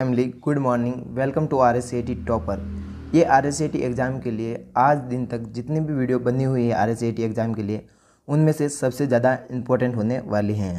family good morning welcome to R S topper ये R S exam के लिए आज दिन तक जितनी भी वीडियो बनी हुई है आर एस एग्ज़ाम के लिए उनमें से सबसे ज़्यादा इम्पोर्टेंट होने वाली हैं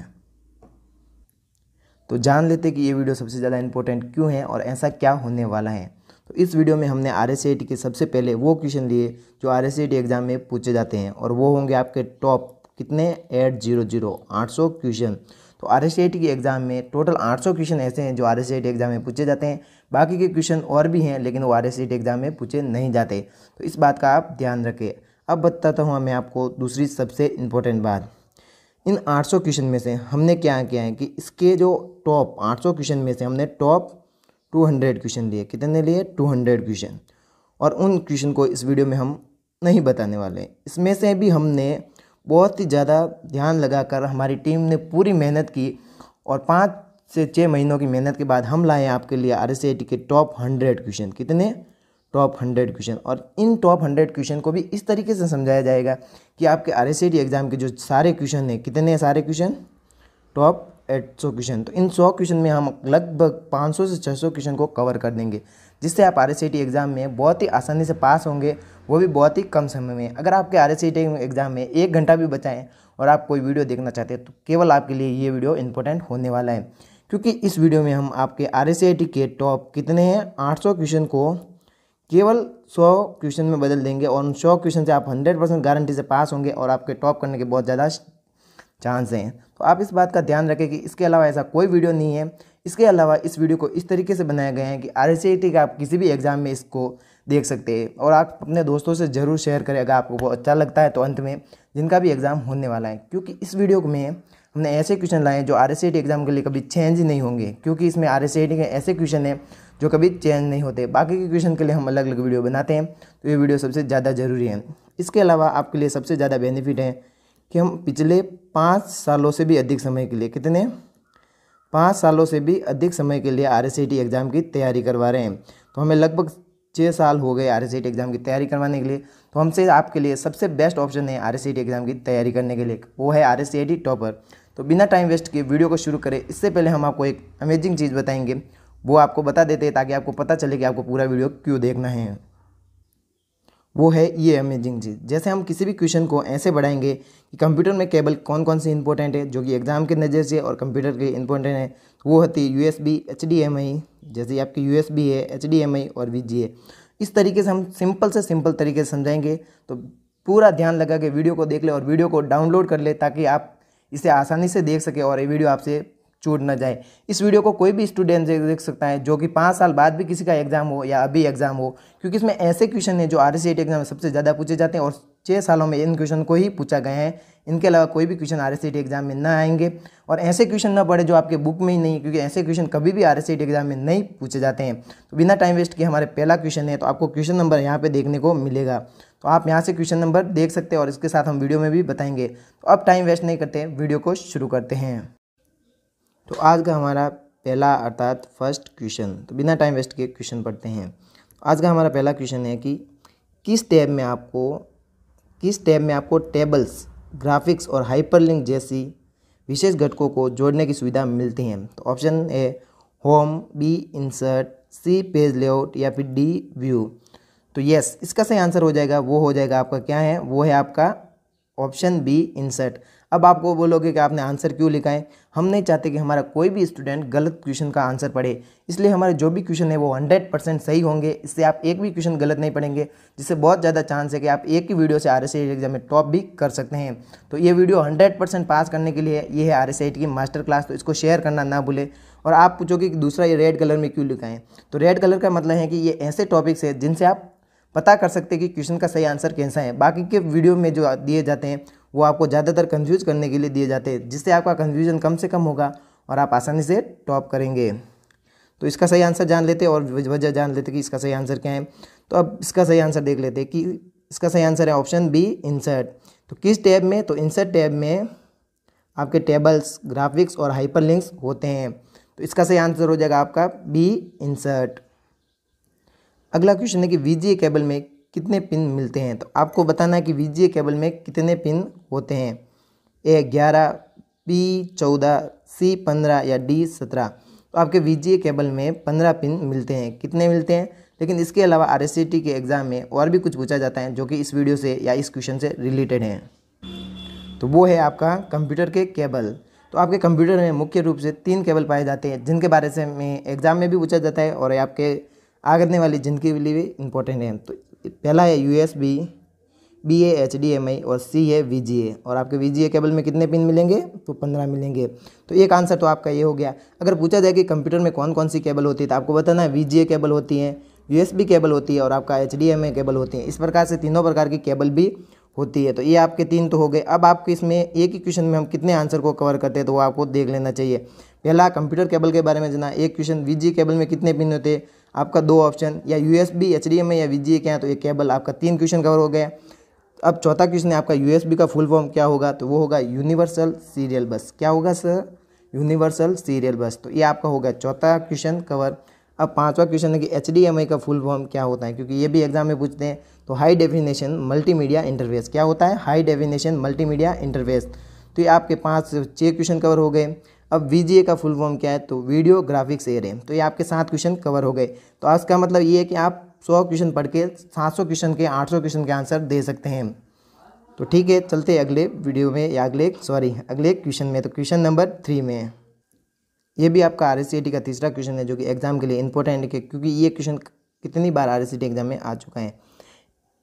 तो जान लेते कि ये वीडियो सबसे ज़्यादा इम्पोर्टेंट क्यों है और ऐसा क्या होने वाला है तो इस वीडियो में हमने आर एस के सबसे पहले वो क्वेश्चन लिए जो आर एस एग्ज़ाम में पूछे जाते हैं और वो होंगे आपके टॉप कितने एट जीरो जीरो आठ सौ क्वेश्चन तो आर एस की एग्ज़ाम में टोटल 800 क्वेश्चन ऐसे हैं जो आर एस एग्ज़ाम में पूछे जाते हैं बाकी के क्वेश्चन और भी हैं लेकिन वो आर एस एग्ज़ाम में पूछे नहीं जाते तो इस बात का आप ध्यान रखें अब बताता हूँ मैं आपको दूसरी सबसे इम्पोर्टेंट बात इन 800 क्वेश्चन में से हमने क्या किया है कि इसके जो टॉप 800 क्वेश्चन में से हमने टॉप 200 क्वेश्चन लिए कितने लिए 200 क्वेश्चन और उन क्वेश्चन को इस वीडियो में हम नहीं बताने वाले इसमें से भी हमने बहुत ही ज़्यादा ध्यान लगाकर हमारी टीम ने पूरी मेहनत की और पाँच से छः महीनों की मेहनत के बाद हम लाए आपके लिए आर एस के टॉप हंड्रेड क्वेश्चन कितने टॉप हंड्रेड क्वेश्चन और इन टॉप हंड्रेड क्वेश्चन को भी इस तरीके से समझाया जाएगा कि आपके आर एस एग्ज़ाम के जो सारे क्वेश्चन हैं कितने सारे क्वेश्चन टॉप एट सौ क्वेश्चन तो इन सौ क्वेश्चन में हम लगभग पाँच सौ से छः सौ क्वेश्चन को कवर कर देंगे जिससे आप आर एग्ज़ाम में बहुत ही आसानी से पास होंगे वो भी बहुत ही कम समय में अगर आपके आर एस एग्ज़ाम में एक घंटा भी बचाएँ और आप कोई वीडियो देखना चाहते हैं तो केवल आपके लिए ये वीडियो इंपॉर्टेंट होने वाला है क्योंकि इस वीडियो में हम आपके आर एस के टॉप कितने हैं आठ क्वेश्चन को केवल 100 क्वेश्चन में बदल देंगे और उन 100 क्वेश्चन से आप 100 परसेंट गारंटी से पास होंगे और आपके टॉप करने के बहुत ज़्यादा चांस हैं तो आप इस बात का ध्यान रखें कि इसके अलावा ऐसा कोई वीडियो नहीं है इसके अलावा इस वीडियो को इस तरीके से बनाया गया है कि आर एस आप किसी भी एग्ज़ाम में इसको देख सकते हैं और आप अपने दोस्तों से ज़रूर शेयर करें अगर आपको बहुत अच्छा लगता है तो अंत में जिनका भी एग्ज़ाम होने वाला है क्योंकि इस वीडियो में हमने ऐसे क्वेश्चन लाए हैं जो आर एग्ज़ाम के लिए कभी चेंज ही नहीं होंगे क्योंकि इसमें आर के ऐसे क्वेश्चन हैं जो कभी चेंज नहीं होते बाकी के क्वेश्चन के लिए हम अलग अलग वीडियो बनाते हैं तो ये वीडियो सबसे ज़्यादा ज़रूरी है इसके अलावा आपके लिए सबसे ज़्यादा बेनिफिट है कि हम पिछले पाँच सालों से भी अधिक समय के लिए कितने पाँच सालों से भी अधिक समय के लिए आर एग्ज़ाम की तैयारी करवा रहे हैं तो हमें लगभग छः साल हो गए आर एग्ज़ाम की तैयारी करवाने के लिए तो हमसे आपके लिए सबसे बेस्ट ऑप्शन है आर एग्ज़ाम की तैयारी करने के लिए वो है आर टॉपर तो बिना टाइम वेस्ट किए वीडियो को शुरू करें इससे पहले हम आपको एक अमेजिंग चीज़ बताएंगे वो आपको बता देते हैं ताकि आपको पता चले कि आपको पूरा वीडियो क्यों देखना है वो है ये अमेजिंग चीज़ जैसे हम किसी भी क्वेश्चन को ऐसे बढ़ाएंगे कि कंप्यूटर में केबल कौन कौन सी इंपॉर्टेंट है जो कि एग्ज़ाम के नज़र से और कंप्यूटर के इंपॉर्टेंट है वो होती है U S B H D M I जैसे आपकी यू एस बी है एच डी एम आई और वी जी है इस तरीके से हम सिंपल से सिंपल तरीके से समझाएंगे तो पूरा ध्यान लगा के वीडियो को देख ले और वीडियो को डाउनलोड कर ले ताकि आप इसे आसानी से देख सके और ये वीडियो आपसे चूट ना जाए इस वीडियो को कोई भी स्टूडेंट देख सकता है जो कि पाँच साल बाद भी किसी का एग्जाम हो या अभी एग्जाम हो क्योंकि इसमें ऐसे क्वेश्चन है जो आर एग्जाम में सबसे ज़्यादा पूछे जाते हैं और छः सालों में इन क्वेश्चन को ही पूछा गया है इनके अलावा कोई भी क्वेश्चन आर एग्जाम में ना आएंगे और ऐसे क्वेश्चन ना पड़े जो आपके बुक में ही नहीं क्योंकि ऐसे क्वेश्चन कभी भी आर एग्जाम में नहीं पूछे जाते हैं तो बिना टाइम वेस्ट किए हमारे पहला क्वेश्चन है तो आपको क्वेश्चन नंबर यहाँ पर देखने को मिलेगा तो आप यहाँ से क्वेश्चन नंबर देख सकते हैं और इसके साथ हम वीडियो में भी बताएंगे तो अब टाइम वेस्ट नहीं करते वीडियो को शुरू करते हैं तो आज का हमारा पहला अर्थात फर्स्ट क्वेश्चन तो बिना टाइम वेस्ट के क्वेश्चन पढ़ते हैं आज का हमारा पहला क्वेश्चन है कि किस टैब में आपको किस टैब में आपको टेबल्स ग्राफिक्स और हाइपरलिंक जैसी विशेष घटकों को जोड़ने की सुविधा मिलती है तो option A home B insert C page layout या फिर डी व्यू तो यस इसका सही आंसर हो जाएगा वो हो जाएगा आपका क्या है वो है आपका ऑप्शन बी इंसर्ट अब आपको बोलोगे कि आपने आंसर क्यों लिखा है हम नहीं चाहते कि हमारा कोई भी स्टूडेंट गलत क्वेश्चन का आंसर पढ़े इसलिए हमारे जो भी क्वेश्चन है वो हंड्रेड परसेंट सही होंगे इससे आप एक भी क्वेश्चन गलत नहीं पढ़ेंगे जिससे बहुत ज़्यादा चांस है कि आप एक ही वीडियो से आर एग्जाम में टॉप भी कर सकते हैं तो ये वीडियो हंड्रेड पास करने के लिए ये है आर की मास्टर क्लास तो इसको शेयर करना ना भूले और आप पूछोगे कि दूसरा ये रेड कलर में क्यों लिखा है तो रेड कलर का मतलब है कि ये ऐसे टॉपिक्स है जिनसे आप पता कर सकते हैं कि क्वेश्चन का सही आंसर कैसा है बाकी के वीडियो में जो दिए जाते हैं वो आपको ज़्यादातर कन्फ्यूज़ करने के लिए दिए जाते हैं जिससे आपका कन्फ्यूज़न कम से कम होगा और आप आसानी से टॉप करेंगे तो इसका सही आंसर जान लेते और वजह जान लेते कि इसका सही आंसर क्या है तो अब इसका सही आंसर देख लेते कि इसका सही आंसर है ऑप्शन बी इंसर्ट तो किस टैब में तो इंसर्ट टैब में आपके टेबल्स ग्राफिक्स और हाइपरलिंक्स होते हैं तो इसका सही आंसर हो जाएगा आपका बी इंसर्ट अगला क्वेश्चन है कि वीजीए केबल में कितने पिन मिलते हैं तो आपको बताना है कि वी केबल में कितने पिन होते हैं ए ग्यारह पी चौदह सी पंद्रह या डी सत्रह तो आपके वी केबल में पंद्रह पिन मिलते हैं कितने मिलते हैं लेकिन इसके अलावा आर के एग्ज़ाम में और भी कुछ पूछा जाता है जो कि इस वीडियो से या इस क्वेश्चन से रिलेटेड हैं तो वो है आपका कंप्यूटर के केबल तो आपके कंप्यूटर में मुख्य रूप से तीन केबल पाए जाते हैं जिनके बारे से में एग्ज़ाम में भी पूछा जाता है और आपके आगने वाली ज़िंदगी के लिए भी इम्पोर्टेंट है तो पहला है U S B B A H D M I और सी है वी जी ए और आपके वी जी ए केबल में कितने पिन मिलेंगे तो पंद्रह मिलेंगे तो एक आंसर तो आपका ये हो गया अगर पूछा जाए कि कंप्यूटर में कौन कौन सी केबल होती है तो आपको बताना है वी जी ए केबल होती है यू एस बी केबल होती है और आपका H D M I cable होती है इस प्रकार से तीनों प्रकार की केबल भी होती है तो ये आपके तीन तो हो गए अब आपको इसमें एक ही क्वेश्चन में हम कितने आंसर को कवर करते हैं तो वो आपको देख लेना चाहिए पहला कंप्यूटर केबल के बारे में जाना एक क्वेश्चन वी जी केबल में कितने पिन होते हैं आपका दो ऑप्शन या U S B H D M या वी जी ए के हैं तो ये केबल आपका तीन क्वेश्चन कवर हो गया अब चौथा क्वेश्चन है आपका यू एस बी का फुल फॉर्म क्या होगा तो वो होगा यूनिवर्सल सीरियल बस क्या होगा सर यूनिवर्सल सीरियल बस तो ये आपका होगा चौथा क्वेश्चन कवर अब पांचवा क्वेश्चन है कि एच डी एम आई का फुल फॉर्म क्या होता है क्योंकि ये भी एग्जाम में पूछते हैं तो हाई डेफिनेशन मल्टीमीडिया इंटरवेस क्या होता है हाई डेफिनेशन मल्टीमीडिया इंटरवेस तो ये आपके पाँच छः क्वेश्चन कवर हो गए अब वी का फुल फॉर्म क्या है तो वीडियो ग्राफिक्स रेम तो ये आपके सात क्वेश्चन कवर हो गए तो आज का मतलब ये है कि आप सौ क्वेश्चन पढ़ के सात सौ क्वेश्चन के आठ सौ क्वेश्चन के आंसर दे सकते हैं तो ठीक है चलते अगले वीडियो में या अगले सॉरी अगले क्वेश्चन में तो क्वेश्चन नंबर थ्री में ये भी आपका आर का तीसरा क्वेश्चन है जो कि एग्ज़ाम के लिए इंपॉर्टेंट है क्योंकि ये क्वेश्चन कितनी बार आर एग्ज़ाम में आ चुका है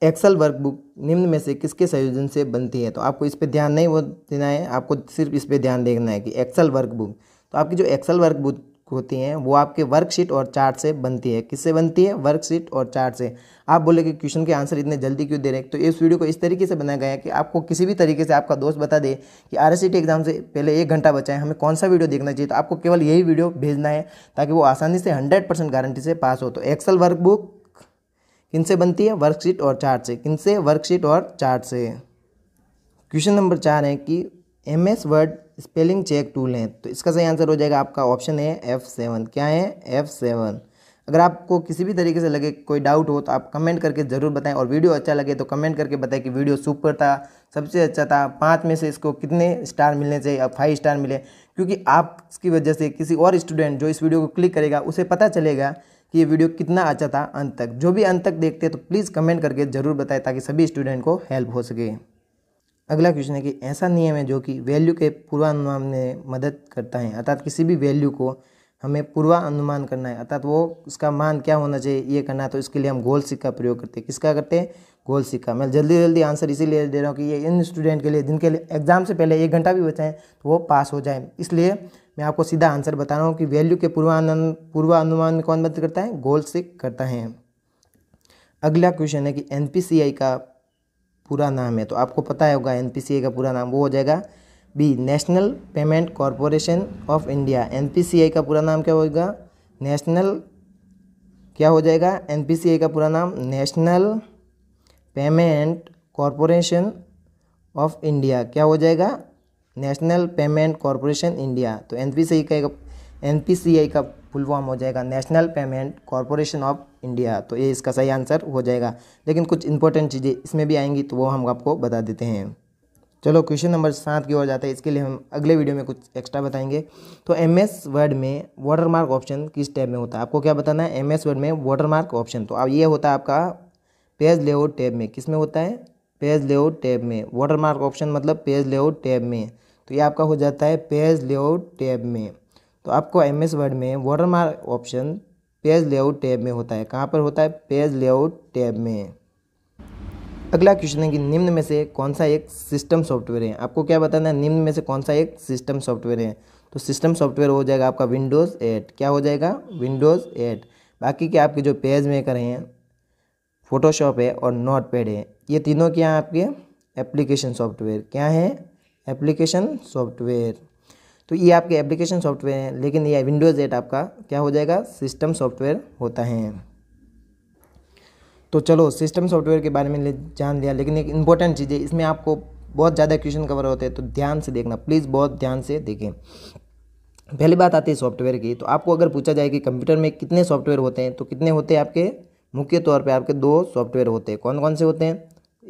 एक्सल वर्कबुक निम्न में से किसके संयोजन से बनती है तो आपको इस पर ध्यान नहीं वो देना है आपको सिर्फ इस पर ध्यान देखना है कि एक्सल वर्कबुक तो आपकी जो एक्सल वर्कबुक होती हैं वो आपके वर्कशीट और चार्ट से बनती है किससे बनती है वर्कशीट और चार्ट से आप बोले कि क्वेश्चन के आंसर इतने जल्दी क्यों दे रहे हैं तो इस वीडियो को इस तरीके से बनाया गया है कि आपको किसी भी तरीके से आपका दोस्त बता दे कि आर एग्जाम से पहले एक घंटा बचा है हमें कौन सा वीडियो देखना चाहिए तो आपको केवल यही वीडियो भेजना है ताकि वो आसानी से हंड्रेड गारंटी से पास हो तो एक्सल वर्कबुक किनसे बनती है वर्कशीट और चार्ट से किनसे वर्कशीट और चार्ट से क्वेश्चन नंबर चार है कि M S Word spelling check tool है तो इसका सही आंसर हो जाएगा आपका ऑप्शन है एफ सेवन क्या है एफ सेवन अगर आपको किसी भी तरीके से लगे कोई डाउट हो तो आप कमेंट करके ज़रूर बताएं और वीडियो अच्छा लगे तो कमेंट करके बताएं कि वीडियो सुपर था सबसे अच्छा था पाँच में से इसको कितने स्टार मिलने चाहिए अब फाइव स्टार मिले क्योंकि आप इसकी वजह से किसी और स्टूडेंट जो इस वीडियो को क्लिक करेगा उसे पता चलेगा कि ये वीडियो कितना अच्छा था अंत तक जो भी अंत तक देखते हैं तो प्लीज़ कमेंट करके ज़रूर बताएं ताकि सभी स्टूडेंट को हेल्प हो सके अगला क्वेश्चन है कि ऐसा नियम है जो कि वैल्यू के पूर्वानुमान में मदद करता है अर्थात किसी भी वैल्यू को हमें पूर्वानुमान करना है अर्थात वो उसका मान क्या होना चाहिए ये करना है तो इसके लिए हम गोल सिक्का प्रयोग करते हैं किसका करते हैं गोल सिक्का मैं जल्दी जल्दी आंसर इसीलिए दे रहा हूँ कि ये इन स्टूडेंट के लिए जिनके लिए एग्ज़ाम से पहले एक घंटा भी बचाएं तो वो पास हो जाए इसलिए मैं आपको सीधा आंसर बता रहा हूँ कि वैल्यू के पूर्वानुमान पूर्वानुमान में कौन मदद करता है गोल से करता है अगला क्वेश्चन है कि एन का पूरा नाम है तो आपको पता होगा एन का पूरा नाम वो हो जाएगा B national payment corporation of India N का पूरा नाम क्या होगा नेशनल क्या हो जाएगा एन का पूरा नाम national payment corporation of India क्या हो जाएगा नेशनल पेमेंट कॉरपोरेशन इंडिया तो एन का एन का फुल फॉर्म हो जाएगा national payment corporation of India तो ये इसका सही आंसर हो जाएगा लेकिन कुछ इंपॉर्टेंट चीज़ें इसमें भी आएंगी तो वो हम आपको बता देते हैं चलो क्वेश्चन नंबर सात की ओर जाता है इसके लिए हम अगले वीडियो में कुछ एक्स्ट्रा बताएंगे तो एम एस वर्ड में वाटरमार्क ऑप्शन किस टैब में होता है आपको क्या बताना है एम एस वर्ड में वाटरमार्क ऑप्शन तो अब ये होता है आपका पेज लेआउट टैब में किस में होता है पेज लेआउट टैब में वाटरमार्क ऑप्शन मतलब पेज लेआउट टैब में तो ये आपका हो जाता है पेज लेआउट टैब में तो आपको एम एस वर्ड में watermark option page layout tab में होता है कहाँ पर होता है पेज लेआउट टैब में अगला क्वेश्चन है कि निम्न में से कौन सा एक सिस्टम सॉफ्टवेयर है आपको क्या बताना है निम्न में से कौन सा एक सिस्टम सॉफ्टवेयर है तो सिस्टम सॉफ्टवेयर हो जाएगा आपका विंडोज़ एट क्या हो जाएगा विंडोज़ एट बाकी के आपके जो पेज मेकर हैं फोटोशॉप है और नोट पैड है ये तीनों क्या हैं आपके एप्लीकेशन सॉफ्टवेयर क्या है एप्लीकेशन सॉफ्टवेयर तो ये आपके एप्लीकेशन सॉफ्टवेयर हैं लेकिन ये विंडोज़ एट आपका क्या हो जाएगा सिस्टम सॉफ्टवेयर होता है तो चलो सिस्टम सॉफ्टवेयर के बारे में जान लिया लेकिन एक इंपॉर्टेंट चीज़ है इसमें आपको बहुत ज़्यादा क्वेश्चन कवर होते हैं तो ध्यान से देखना प्लीज़ बहुत ध्यान से देखें पहली बात आती है सॉफ्टवेयर की तो आपको अगर पूछा जाए कि कंप्यूटर में कितने सॉफ्टवेयर होते हैं तो कितने होते हैं आपके मुख्य तौर पर आपके दो सॉफ्टवेयर होते हैं कौन कौन से होते हैं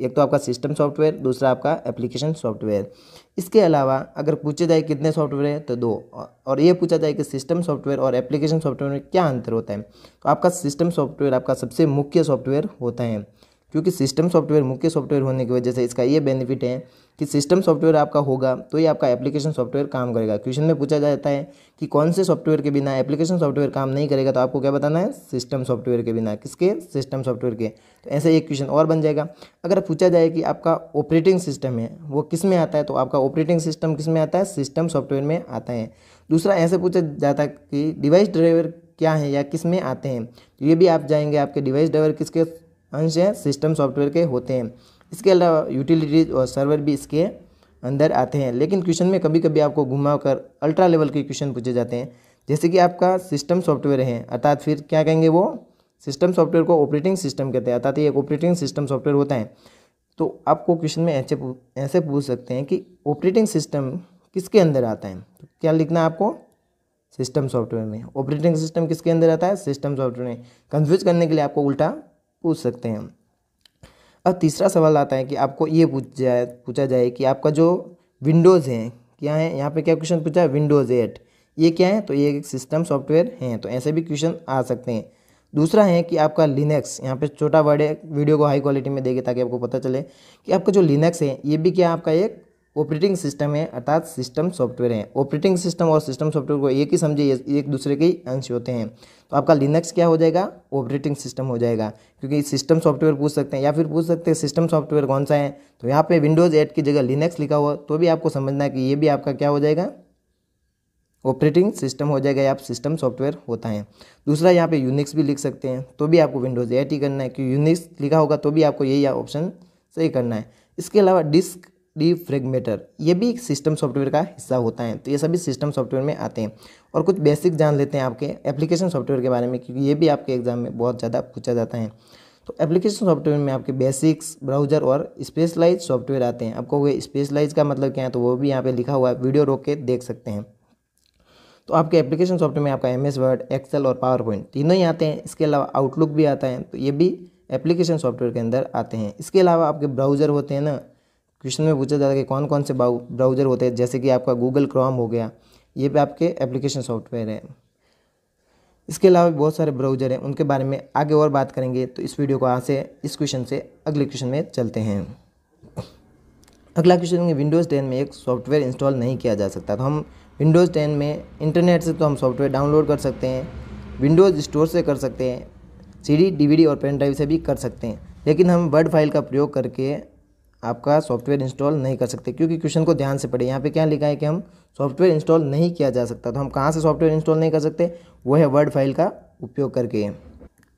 एक तो आपका सिस्टम सॉफ्टवेयर दूसरा आपका एप्लीकेशन सॉफ्टवेयर इसके अलावा अगर पूछा जाए कितने सॉफ्टवेयर हैं तो दो और ये पूछा जाए कि सिस्टम सॉफ्टवेयर और एप्लीकेशन सॉफ्टवेयर में क्या अंतर होता है तो आपका सिस्टम सॉफ्टवेयर आपका सबसे मुख्य सॉफ्टवेयर होता है क्योंकि सिस्टम सॉफ्टवेयर मुख्य सॉफ्टवेयर होने की वजह से इसका ये बेनिफिट है कि सिस्टम सॉफ्टवेयर आपका होगा तो ये आपका एप्लीकेशन सॉफ्टवेयर काम करेगा क्वेश्चन में पूछा जाता है कि कौन से सॉफ्टवेयर के बिना एप्लीकेशन सॉफ्टवेयर काम नहीं करेगा तो आपको क्या बताना है सिस्टम सॉफ्टवेयर के बिना किसके सिस्टम सॉफ्टवेयर के तो ऐसे एक क्वेश्चन और बन जाएगा अगर पूछा जाए कि आपका ऑपरेटिंग सिस्टम है वो किस में आता है तो आपका ऑपरेटिंग सिस्टम किस में आता है सिस्टम सॉफ्टवेयर में आता है दूसरा ऐसे पूछा जाता है कि डिवाइस ड्राइवर क्या है या किस में आते हैं तो ये भी आप जाएंगे आपके डिवाइस ड्राइवर किसके अंश हैं सिस्टम सॉफ्टवेयर के होते हैं इसके अलावा यूटिलिटीज़ और सर्वर भी इसके अंदर आते हैं लेकिन क्वेश्चन में कभी कभी आपको घुमा कर अल्ट्रा लेवल के क्वेश्चन पूछे जाते हैं जैसे कि आपका सिस्टम सॉफ्टवेयर है अर्थात फिर क्या कहेंगे वो सिस्टम सॉफ्टवेयर को ऑपरेटिंग सिस्टम कहते हैं अर्थात ये एक ऑपरेटिंग सिस्टम सॉफ्टवेयर होता है तो आपको क्वेश्चन में ऐसे ऐसे पूछ सकते हैं कि ऑपरेटिंग सिस्टम किसके अंदर आता है तो क्या लिखना है आपको सिस्टम सॉफ्टवेयर में ऑपरेटिंग सिस्टम किसके अंदर आता है सिस्टम सॉफ्टवेयर में कन्फ्यूज करने के लिए आपको उल्टा पूछ सकते हैं अब तीसरा सवाल आता है कि आपको ये पूछ जाए पूछा जाए कि आपका जो विंडोज़ है क्या है यहाँ पे क्या क्वेश्चन पूछा है विंडोज़ एट ये क्या है तो ये एक सिस्टम सॉफ्टवेयर हैं तो ऐसे भी क्वेश्चन आ सकते हैं दूसरा है कि आपका लिनक्स यहाँ पे छोटा वर्ड है वीडियो को हाई क्वालिटी में देखे ताकि आपको पता चले कि आपका जो लिनक्स है ये भी क्या आपका एक ऑपरेटिंग सिस्टम है अर्थात सिस्टम सॉफ्टवेयर है ऑपरेटिंग सिस्टम और सिस्टम सॉफ्टवेयर को एक ही समझिए एक दूसरे के अंश होते हैं तो आपका लिनक्स क्या हो जाएगा ऑपरेटिंग सिस्टम हो जाएगा क्योंकि सिस्टम सॉफ्टवेयर पूछ सकते हैं या फिर पूछ सकते हैं सिस्टम सॉफ्टवेयर कौन सा है तो यहाँ पे विंडोज़ एट की जगह लिनक्स लिखा हुआ तो भी आपको समझना है कि ये भी आपका क्या हो जाएगा ऑपरेटिंग सिस्टम हो जाएगा या आप सिस्टम सॉफ्टवेयर होता है दूसरा यहाँ पे यूनिक्स भी लिख सकते हैं तो भी आपको विंडोज़ एट ही करना है कि यूनिक्स लिखा होगा तो भी आपको यही ऑप्शन सही करना है इसके अलावा डिस्क डी फ्रेगमेटर ये भी एक सिस्टम सॉफ्टवेयर का हिस्सा होता है तो ये सभी सिस्टम सॉफ्टवेयर में आते हैं और कुछ बेसिक जान लेते हैं आपके एप्लीकेशन सॉफ्टवेयर के बारे में क्योंकि ये भी आपके एग्जाम में बहुत ज़्यादा पूछा जाता है तो एप्लीकेशन सॉफ्टवेयर में आपके बेसिक्स ब्राउजर और स्पेशलाइज सॉफ्टवेयर आते हैं आपको वो स्पेशलाइज का मतलब क्या है तो वो भी यहाँ पे लिखा हुआ है वीडियो रोक के देख सकते हैं तो आपके एप्लीकेशन सॉफ्टवेयर में आपका एम एस वर्ड एक्सेल और पावर पॉइंट तीनों ही आते हैं इसके अलावा आउटलुक भी आता है तो ये भी एप्लीकेशन सॉफ्टवेयर के अंदर आते हैं इसके अलावा आपके ब्राउज़र होते हैं ना क्वेश्चन में पूछा जाता है कि कौन कौन से ब्राउज़र होते हैं जैसे कि आपका गूगल क्रोम हो गया ये भी आपके एप्लीकेशन सॉफ्टवेयर है इसके अलावा बहुत सारे ब्राउज़र हैं उनके बारे में आगे और बात करेंगे तो इस वीडियो को यहाँ से इस क्वेश्चन से अगले क्वेश्चन में चलते हैं अगला क्वेश्चन है विंडोज़ टेन में एक सॉफ्टवेयर इंस्टॉल नहीं किया जा सकता तो हम विंडोज़ टेन में इंटरनेट से तो हम सॉफ्टवेयर डाउनलोड कर सकते हैं विंडोज़ स्टोर से कर सकते हैं सीडी, डीवीडी और पेन ड्राइव से भी कर सकते हैं लेकिन हम वर्ड फाइल का प्रयोग करके आपका सॉफ्टवेयर इंस्टॉल नहीं कर सकते क्योंकि क्वेश्चन को ध्यान से पढ़े यहाँ पे क्या लिखा है कि हम सॉफ्टवेयर इंस्टॉल नहीं किया जा सकता तो हम कहाँ से सॉफ्टवेयर इंस्टॉल नहीं कर सकते वो है वर्ड फाइल का उपयोग करके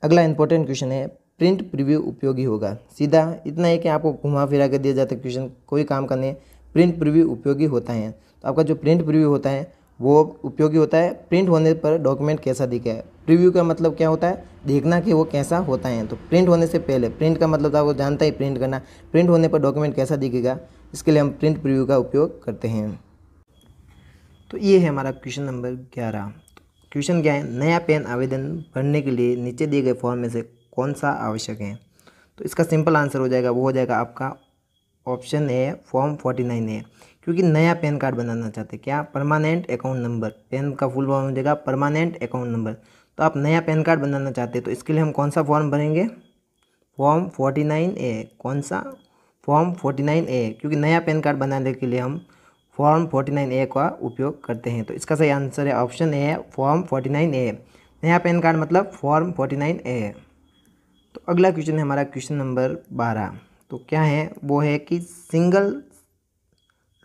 अगला इंपॉर्टेंट क्वेश्चन है प्रिंट प्रिव्यू उपयोगी होगा सीधा इतना है कि आपको घुमा फिरा कर दिया जाता है क्वेश्चन कोई काम करने प्रिंट प्रिव्यू उपयोगी होता है तो आपका जो प्रिंट प्रिव्यू होता है वो उपयोगी होता है प्रिंट होने पर डॉक्यूमेंट कैसा दिखा है प्रीव्यू का मतलब क्या होता है देखना कि वो कैसा होता है तो प्रिंट होने से पहले प्रिंट का मतलब आपको जानता ही प्रिंट करना प्रिंट होने पर डॉक्यूमेंट कैसा दिखेगा इसके लिए हम प्रिंट प्रिव्यू का उपयोग करते हैं तो ये है हमारा क्वेश्चन नंबर ग्यारह क्वेश्चन क्या है नया पेन आवेदन भरने के लिए नीचे दिए गए फॉर्म में से कौन सा आवश्यक है तो इसका सिंपल आंसर हो जाएगा वो हो जाएगा आपका ऑप्शन है फॉर्म फोर्टी नाइन है क्योंकि नया पैन कार्ड बनाना चाहते हैं क्या परमानेंट अकाउंट नंबर पैन का फुल फॉर्म हो जाएगा परमानेंट अकाउंट नंबर तो आप नया पैन कार्ड बनाना चाहते हैं तो इसके लिए हम कौन सा फॉर्म भरेंगे फॉर्म फोर्टी नाइन ए कौन सा फॉर्म फोर्टी नाइन ए क्योंकि नया पैन कार्ड बनाने के लिए हम फॉर्म फोर्टी नाइन ए का उपयोग करते हैं तो इसका सही आंसर है ऑप्शन ए है फॉर्म फोर्टी नाइन ए नया पैन कार्ड मतलब फॉर्म फोर्टी नाइन ए तो अगला क्वेश्चन है हमारा क्वेश्चन नंबर बारह तो क्या है वो है कि सिंगल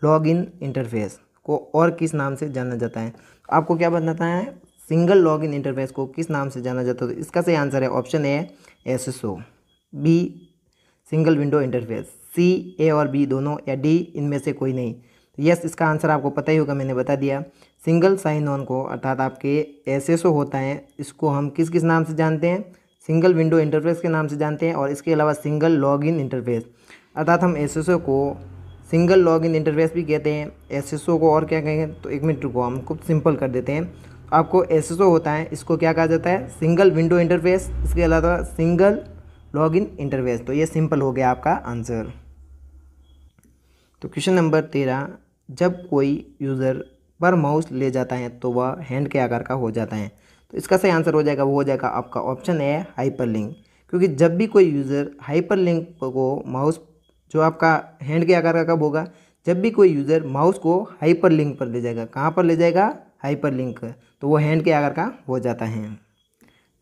लॉग इन इंटरफेस को और किस नाम से जाना जाता है आपको क्या बताना है सिंगल लॉग इन इंटरफेस को किस नाम से जाना जाता है तो इसका सही आंसर है option A S S O B single window interface C A और बी दोनों या डी इनमें से कोई नहीं तो यस इसका आंसर आपको पता ही होगा मैंने बता दिया सिंगल साइन ऑन को अर्थात आपके एस एस ओ होता है इसको हम किस किस नाम से जानते हैं सिंगल विंडो इंटरफेस के नाम से जानते हैं और इसके अलावा सिंगल लॉग इन इंटरफेस अर्थात हम एस एस ओ को सिंगल लॉगिन इंटरफेस भी कहते हैं एसएसओ को और क्या कहेंगे तो एक मिनट रुको हम खूब सिंपल कर देते हैं आपको एसएसओ होता है इसको क्या कहा जाता है सिंगल विंडो इंटरफेस इसके अलावा सिंगल लॉगिन इंटरफेस तो ये सिंपल हो गया आपका आंसर तो क्वेश्चन नंबर तेरह जब कोई यूज़र पर माउस ले जाता है तो वह हैंड के आकार का हो जाता है तो इसका सही आंसर हो जाएगा वो हो जाएगा आपका ऑप्शन है हाइपरलिंक क्योंकि जब भी कोई यूज़र हाइपरलिंक को माउस जो आपका हैंड के आकार का कब होगा जब भी कोई यूज़र माउस को हाइपर लिंक पर ले जाएगा कहाँ पर ले जाएगा हाइपर लिंक तो वो हैंड के आकार का हो जाता है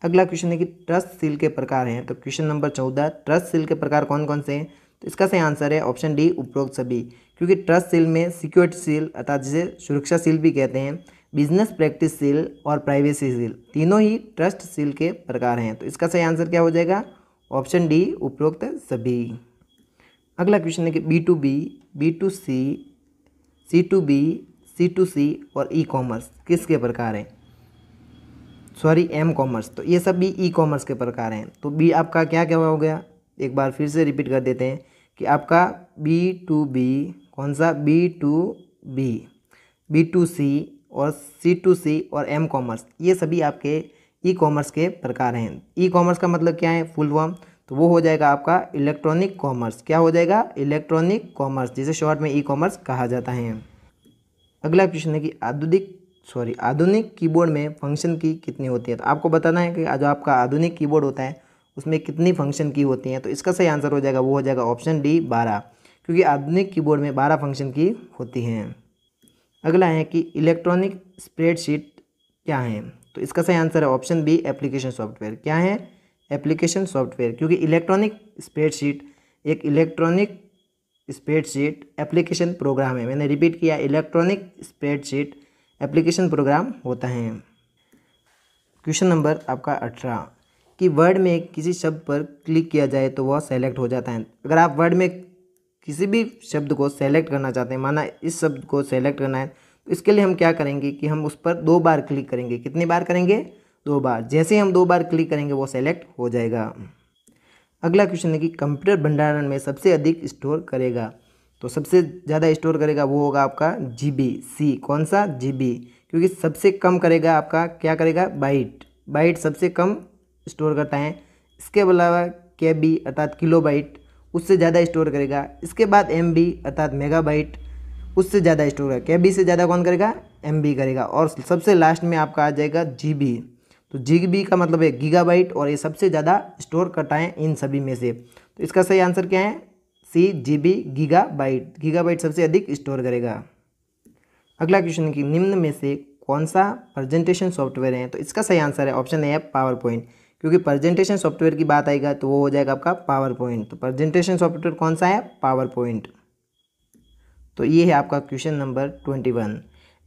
अगला क्वेश्चन है कि ट्रस्ट सील के प्रकार हैं तो क्वेश्चन नंबर चौदह ट्रस्ट सील के प्रकार कौन कौन से हैं तो इसका सही आंसर है ऑप्शन डी उपरोक्त सभी क्योंकि ट्रस्ट सील में सिक्योरिटी सील अर्थात जिसे सुरक्षा सील भी कहते हैं बिजनेस प्रैक्टिस सील और प्राइवेसी सील तीनों ही ट्रस्ट सील के प्रकार हैं तो इसका सही आंसर क्या हो जाएगा ऑप्शन डी उपरोक्त सभी अगला क्वेश्चन है कि B to B B to C C to B C to C और ई कॉमर्स किसके प्रकार हैं सॉरी एम कॉमर्स तो ये सब भी ई कॉमर्स के प्रकार हैं तो बी आपका क्या क्या हो गया एक बार फिर से रिपीट कर देते हैं कि आपका बी टू बी कौन सा B to B B to C और सी टू सी और एम कॉमर्स ये सभी आपके ई कॉमर्स के प्रकार हैं ई e कॉमर्स का मतलब क्या है फुल फॉर्म तो वो हो जाएगा आपका इलेक्ट्रॉनिक कॉमर्स क्या हो जाएगा इलेक्ट्रॉनिक कॉमर्स जिसे शॉर्ट में ई कॉमर्स कहा जाता है अगला क्वेश्चन है कि आधुनिक सॉरी आधुनिक कीबोर्ड में फंक्शन की कितनी होती है तो आपको बताना है कि जो आपका आधुनिक कीबोर्ड होता है उसमें कितनी फंक्शन की होती हैं तो इसका सही आंसर हो जाएगा वो हो जाएगा ऑप्शन डी बारह क्योंकि आधुनिक कीबोर्ड में बारह फंक्शन की होती हैं अगला है कि इलेक्ट्रॉनिक स्प्रेडशीट क्या है तो इसका सही आंसर है ऑप्शन बी एप्लीकेशन सॉफ्टवेयर क्या है एप्लीकेशन सॉफ्टवेयर क्योंकि इलेक्ट्रॉनिक स्प्रेडशीट एक इलेक्ट्रॉनिक स्प्रेडशीट एप्लीकेशन प्रोग्राम है मैंने रिपीट किया इलेक्ट्रॉनिक स्प्रेडशीट एप्लीकेशन प्रोग्राम होता है क्वेश्चन नंबर आपका अठारह कि वर्ड में किसी शब्द पर क्लिक किया जाए तो वह सेलेक्ट हो जाता है अगर आप वर्ड में किसी भी शब्द को सेलेक्ट करना चाहते हैं माना इस शब्द को सेलेक्ट करना है तो इसके लिए हम क्या करेंगे कि हम उस पर दो बार क्लिक करेंगे कितनी बार करेंगे दो बार जैसे हम दो बार क्लिक करेंगे वो सेलेक्ट हो जाएगा अगला क्वेश्चन है कि कंप्यूटर भंडारण में सबसे अधिक स्टोर करेगा तो सबसे ज़्यादा स्टोर करेगा वो होगा आपका जी बी सी कौन सा जी बी क्योंकि सबसे कम करेगा आपका क्या करेगा बाइट बाइट सबसे कम स्टोर करता है इसके अलावा के बी अर्थात किलो बाइट उससे ज़्यादा स्टोर करेगा इसके बाद एम बी अर्थात मेगा बाइट उससे ज़्यादा स्टोर करेगा के बी से ज़्यादा कौन करेगा एम बी करेगा और सबसे लास्ट में आपका आ जाएगा जी बी तो जी का मतलब है गीगाबाइट और ये सबसे ज़्यादा स्टोर करता है इन सभी में से तो इसका सही आंसर क्या है C G B gigabyte gigabyte सबसे अधिक स्टोर करेगा अगला क्वेश्चन कि निम्न में से कौन सा प्रेजेंटेशन सॉफ्टवेयर है तो इसका सही आंसर है ऑप्शन ए है पावर पॉइंट क्योंकि प्रेजेंटेशन सॉफ्टवेयर की बात आएगा तो वो हो जाएगा आपका पावर पॉइंट तो प्रेजेंटेशन सॉफ्टवेयर कौन सा है पावर पॉइंट तो ये है आपका question number twenty one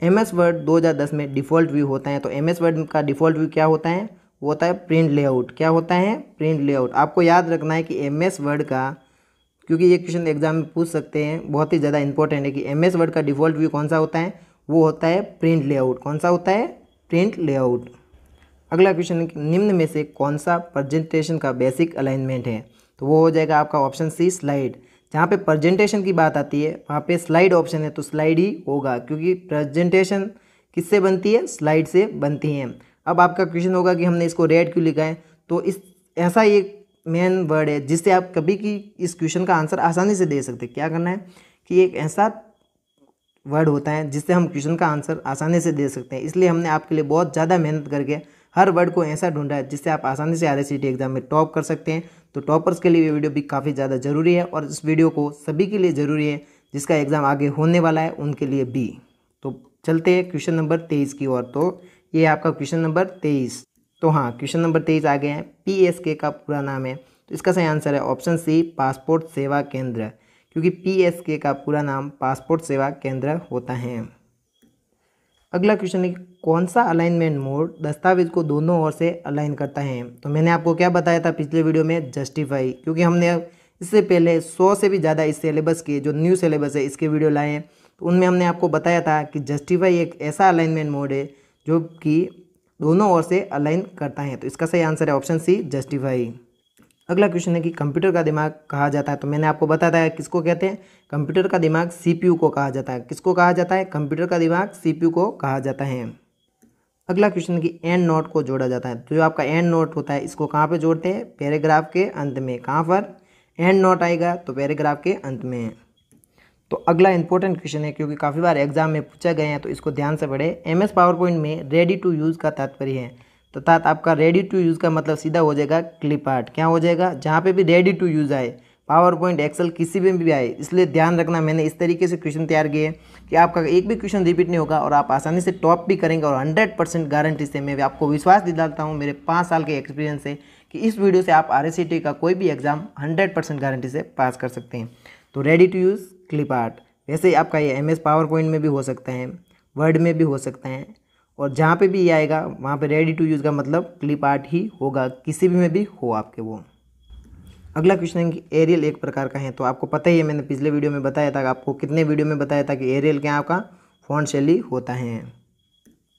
M S Word दो हज़ार दस में डिफ़ॉल्ट व्यू होता है तो एम एस वर्ड का डिफ़ॉल्ट व्यू क्या होता है वो होता है प्रिंट लेआउट क्या होता है प्रिंट लेआउट आपको याद रखना है कि एम एस वर्ड का क्योंकि ये क्वेश्चन एग्जाम में पूछ सकते हैं बहुत ही ज़्यादा इंपॉर्टेंट है कि एम एस वर्ड का डिफ़ॉल्ट व्यू कौन सा होता है वो होता है प्रिंट लेआउट कौन सा होता है प्रिंट लेआउट अगला क्वेश्चन निम्न में से कौन सा प्रेजेंटेशन का बेसिक अलाइनमेंट है तो वो हो जाएगा आपका ऑप्शन सी स्लाइड जहाँ पे प्रेजेंटेशन की बात आती है वहाँ पे स्लाइड ऑप्शन है तो स्लाइड ही होगा क्योंकि प्रेजेंटेशन किससे बनती है स्लाइड से बनती हैं अब आपका क्वेश्चन होगा कि हमने इसको रेड क्यों लिखा है तो इस ऐसा एक मेन वर्ड है जिससे आप कभी की इस क्वेश्चन का आंसर आसानी से दे सकते हैं क्या करना है कि एक ऐसा वर्ड होता है जिससे हम क्वेश्चन का आंसर आसानी से दे सकते हैं इसलिए हमने आपके लिए बहुत ज़्यादा मेहनत करके हर वर्ड को ऐसा ढूंढा है जिससे आप आसानी से आर एग्ज़ाम में टॉप कर सकते हैं तो टॉपर्स के लिए ये वीडियो भी काफ़ी ज़्यादा ज़रूरी है और इस वीडियो को सभी के लिए ज़रूरी है जिसका एग्ज़ाम आगे होने वाला है उनके लिए भी तो चलते हैं क्वेश्चन नंबर तेईस की ओर तो ये आपका क्वेश्चन नंबर तेईस तो हाँ क्वेश्चन नंबर तेईस आ गया है पी एस के का पूरा नाम है तो इसका सही आंसर है ऑप्शन सी पासपोर्ट सेवा केंद्र क्योंकि पी एस के का पूरा नाम पासपोर्ट सेवा केंद्र होता है अगला क्वेश्चन है कौन सा अलाइनमेंट मोड दस्तावेज को दोनों ओर से अलाइन करता है तो मैंने आपको क्या बताया था पिछले वीडियो में जस्टिफाई क्योंकि हमने इससे पहले सौ से भी ज़्यादा इस सिलेबस के जो न्यू सिलेबस है इसके वीडियो लाए हैं तो उनमें हमने आपको बताया था कि जस्टिफाई एक ऐसा अलाइनमेंट मोड है जो कि दोनों ओर से अलाइन करता है तो इसका सही आंसर है ऑप्शन सी जस्टिफाई अगला क्वेश्चन है कि कंप्यूटर का दिमाग कहा जाता है तो मैंने आपको बताया है किसको कहते हैं कंप्यूटर का दिमाग सीपीयू को कहा जाता है किसको कहा जाता है कंप्यूटर का दिमाग सीपीयू को कहा जाता है अगला क्वेश्चन है कि एंड नोट को जोड़ा जाता है तो जो आपका एंड नोट होता है इसको कहाँ पर जोड़ते हैं पैराग्राफ के अंत में कहाँ पर एंड नोट आएगा तो पैराग्राफ के अंत में तो अगला इंपॉर्टेंट क्वेश्चन है क्योंकि काफ़ी बार एग्जाम में पूछा गया है तो इसको ध्यान से पढ़े एम एस पावर पॉइंट में रेडी टू यूज़ का तात्पर्य है तथा आपका रेडी टू यूज़ का मतलब सीधा हो जाएगा क्लिप आर्ट क्या हो जाएगा जहाँ पे भी रेडी टू यूज़ आए पावर पॉइंट एक्सल किसी में भी आए इसलिए ध्यान रखना मैंने इस तरीके से क्वेश्चन तैयार किए कि आपका एक भी क्वेश्चन रिपीट नहीं होगा और आप आसानी से टॉप भी करेंगे और 100 परसेंट गारंटी से मैं आपको विश्वास दिलाता हूँ मेरे पाँच साल के एक्सपीरियंस से कि इस वीडियो से आप आर का कोई भी एग्ज़ाम हंड्रेड परसेंट गारंटी से पास कर सकते हैं तो ready to use clip art वैसे ही आपका ये एम एस पावर पॉइंट में भी हो सकता है वर्ड में भी हो सकता है और जहाँ पे भी ये आएगा वहाँ पे रेडी टू यूज़ का मतलब क्लिप आर्ट ही होगा किसी भी में भी हो आपके वो अगला क्वेश्चन है कि एरियल एक प्रकार का है तो आपको पता ही है मैंने पिछले वीडियो में बताया था आपको कितने वीडियो में बताया था कि एरियल क्या आपका फोन शैली होता है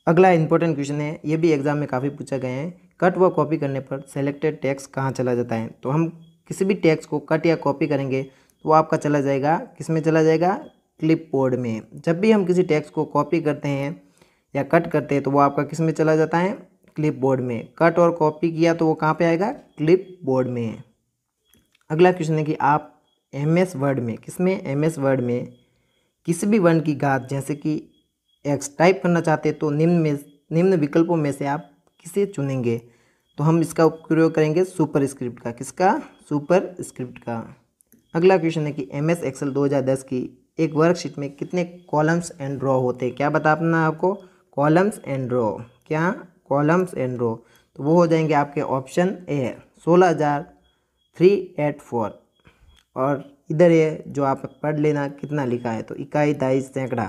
अगला इंपॉर्टेंट क्वेश्चन है ये भी एग्जाम में काफ़ी पूछा गया है कट व कॉपी करने पर सेलेक्टेड टैक्स कहाँ चला जाता है तो हम किसी भी टैक्स को कट या कॉपी करेंगे तो वो आपका चला जाएगा किस में चला जाएगा क्लिप बोर्ड में जब भी हम किसी टैक्स को कॉपी करते हैं या कट करते हैं तो वो आपका किस में चला जाता है क्लिप बोर्ड में कट और कॉपी किया तो वो कहाँ पे आएगा क्लिप बोर्ड में अगला क्वेश्चन है कि आप एम एस वर्ड में किस में एम एस वर्ड में किसी भी वर्ण की घात जैसे कि एक्स टाइप करना चाहते हैं तो निम्न में निम्न विकल्पों में से आप किसे चुनेंगे तो हम इसका उपयोग करेंगे सुपर स्क्रिप्ट का किसका सुपर स्क्रिप्ट का अगला क्वेश्चन है कि एम एस एक्सल दो हज़ार दस की एक वर्कशीट में कितने कॉलम्स एंड ड्रॉ होते हैं क्या बताना आपको कॉलम्स एंड रो क्या कॉलम्स एंड रो तो वो हो जाएंगे आपके ऑप्शन ए सोलह हज़ार थ्री एट फोर और इधर ये जो आप पढ़ लेना कितना लिखा है तो इकाई ताईस सैकड़ा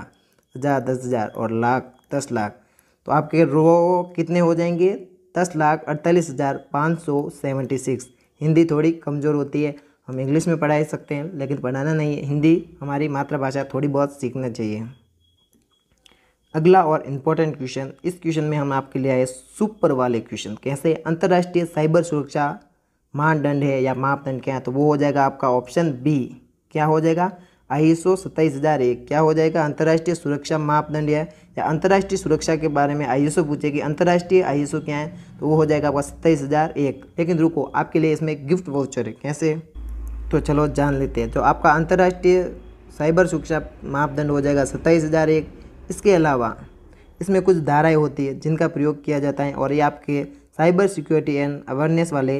हज़ार दस हज़ार और लाख दस लाख तो आपके रो कितने हो जाएंगे दस लाख अड़तालीस हज़ार पाँच सौ सेवेंटी सिक्स हिंदी थोड़ी कमज़ोर होती है हम इंग्लिश में पढ़ा सकते हैं लेकिन पढ़ाना नहीं है हिंदी हमारी मातृभाषा थोड़ी बहुत सीखना चाहिए अगला और इम्पोर्टेंट क्वेश्चन इस क्वेश्चन में हम आपके लिए आए सुपर वाले क्वेश्चन कैसे अंतर्राष्ट्रीय साइबर सुरक्षा मानदंड है या मापदंड क्या है तो वो हो जाएगा आपका ऑप्शन बी क्या हो जाएगा आई सो सत्ताईस हज़ार एक क्या हो जाएगा अंतर्राष्ट्रीय सुरक्षा मापदंड है या अंतर्राष्ट्रीय सुरक्षा के बारे में आई पूछेगी अंतर्राष्ट्रीय आई क्या है तो वो हो जाएगा आपका सत्ताईस हज़ार एक लेकिन रुको आपके लिए इसमें गिफ्ट वाउचर है कैसे तो चलो जान लेते हैं तो आपका अंतर्राष्ट्रीय साइबर सुरक्षा मापदंड हो जाएगा सत्ताईस हज़ार एक इसके अलावा इसमें कुछ धाराएँ होती है जिनका प्रयोग किया जाता है और ये आपके साइबर सिक्योरिटी एंड अवेयरनेस वाले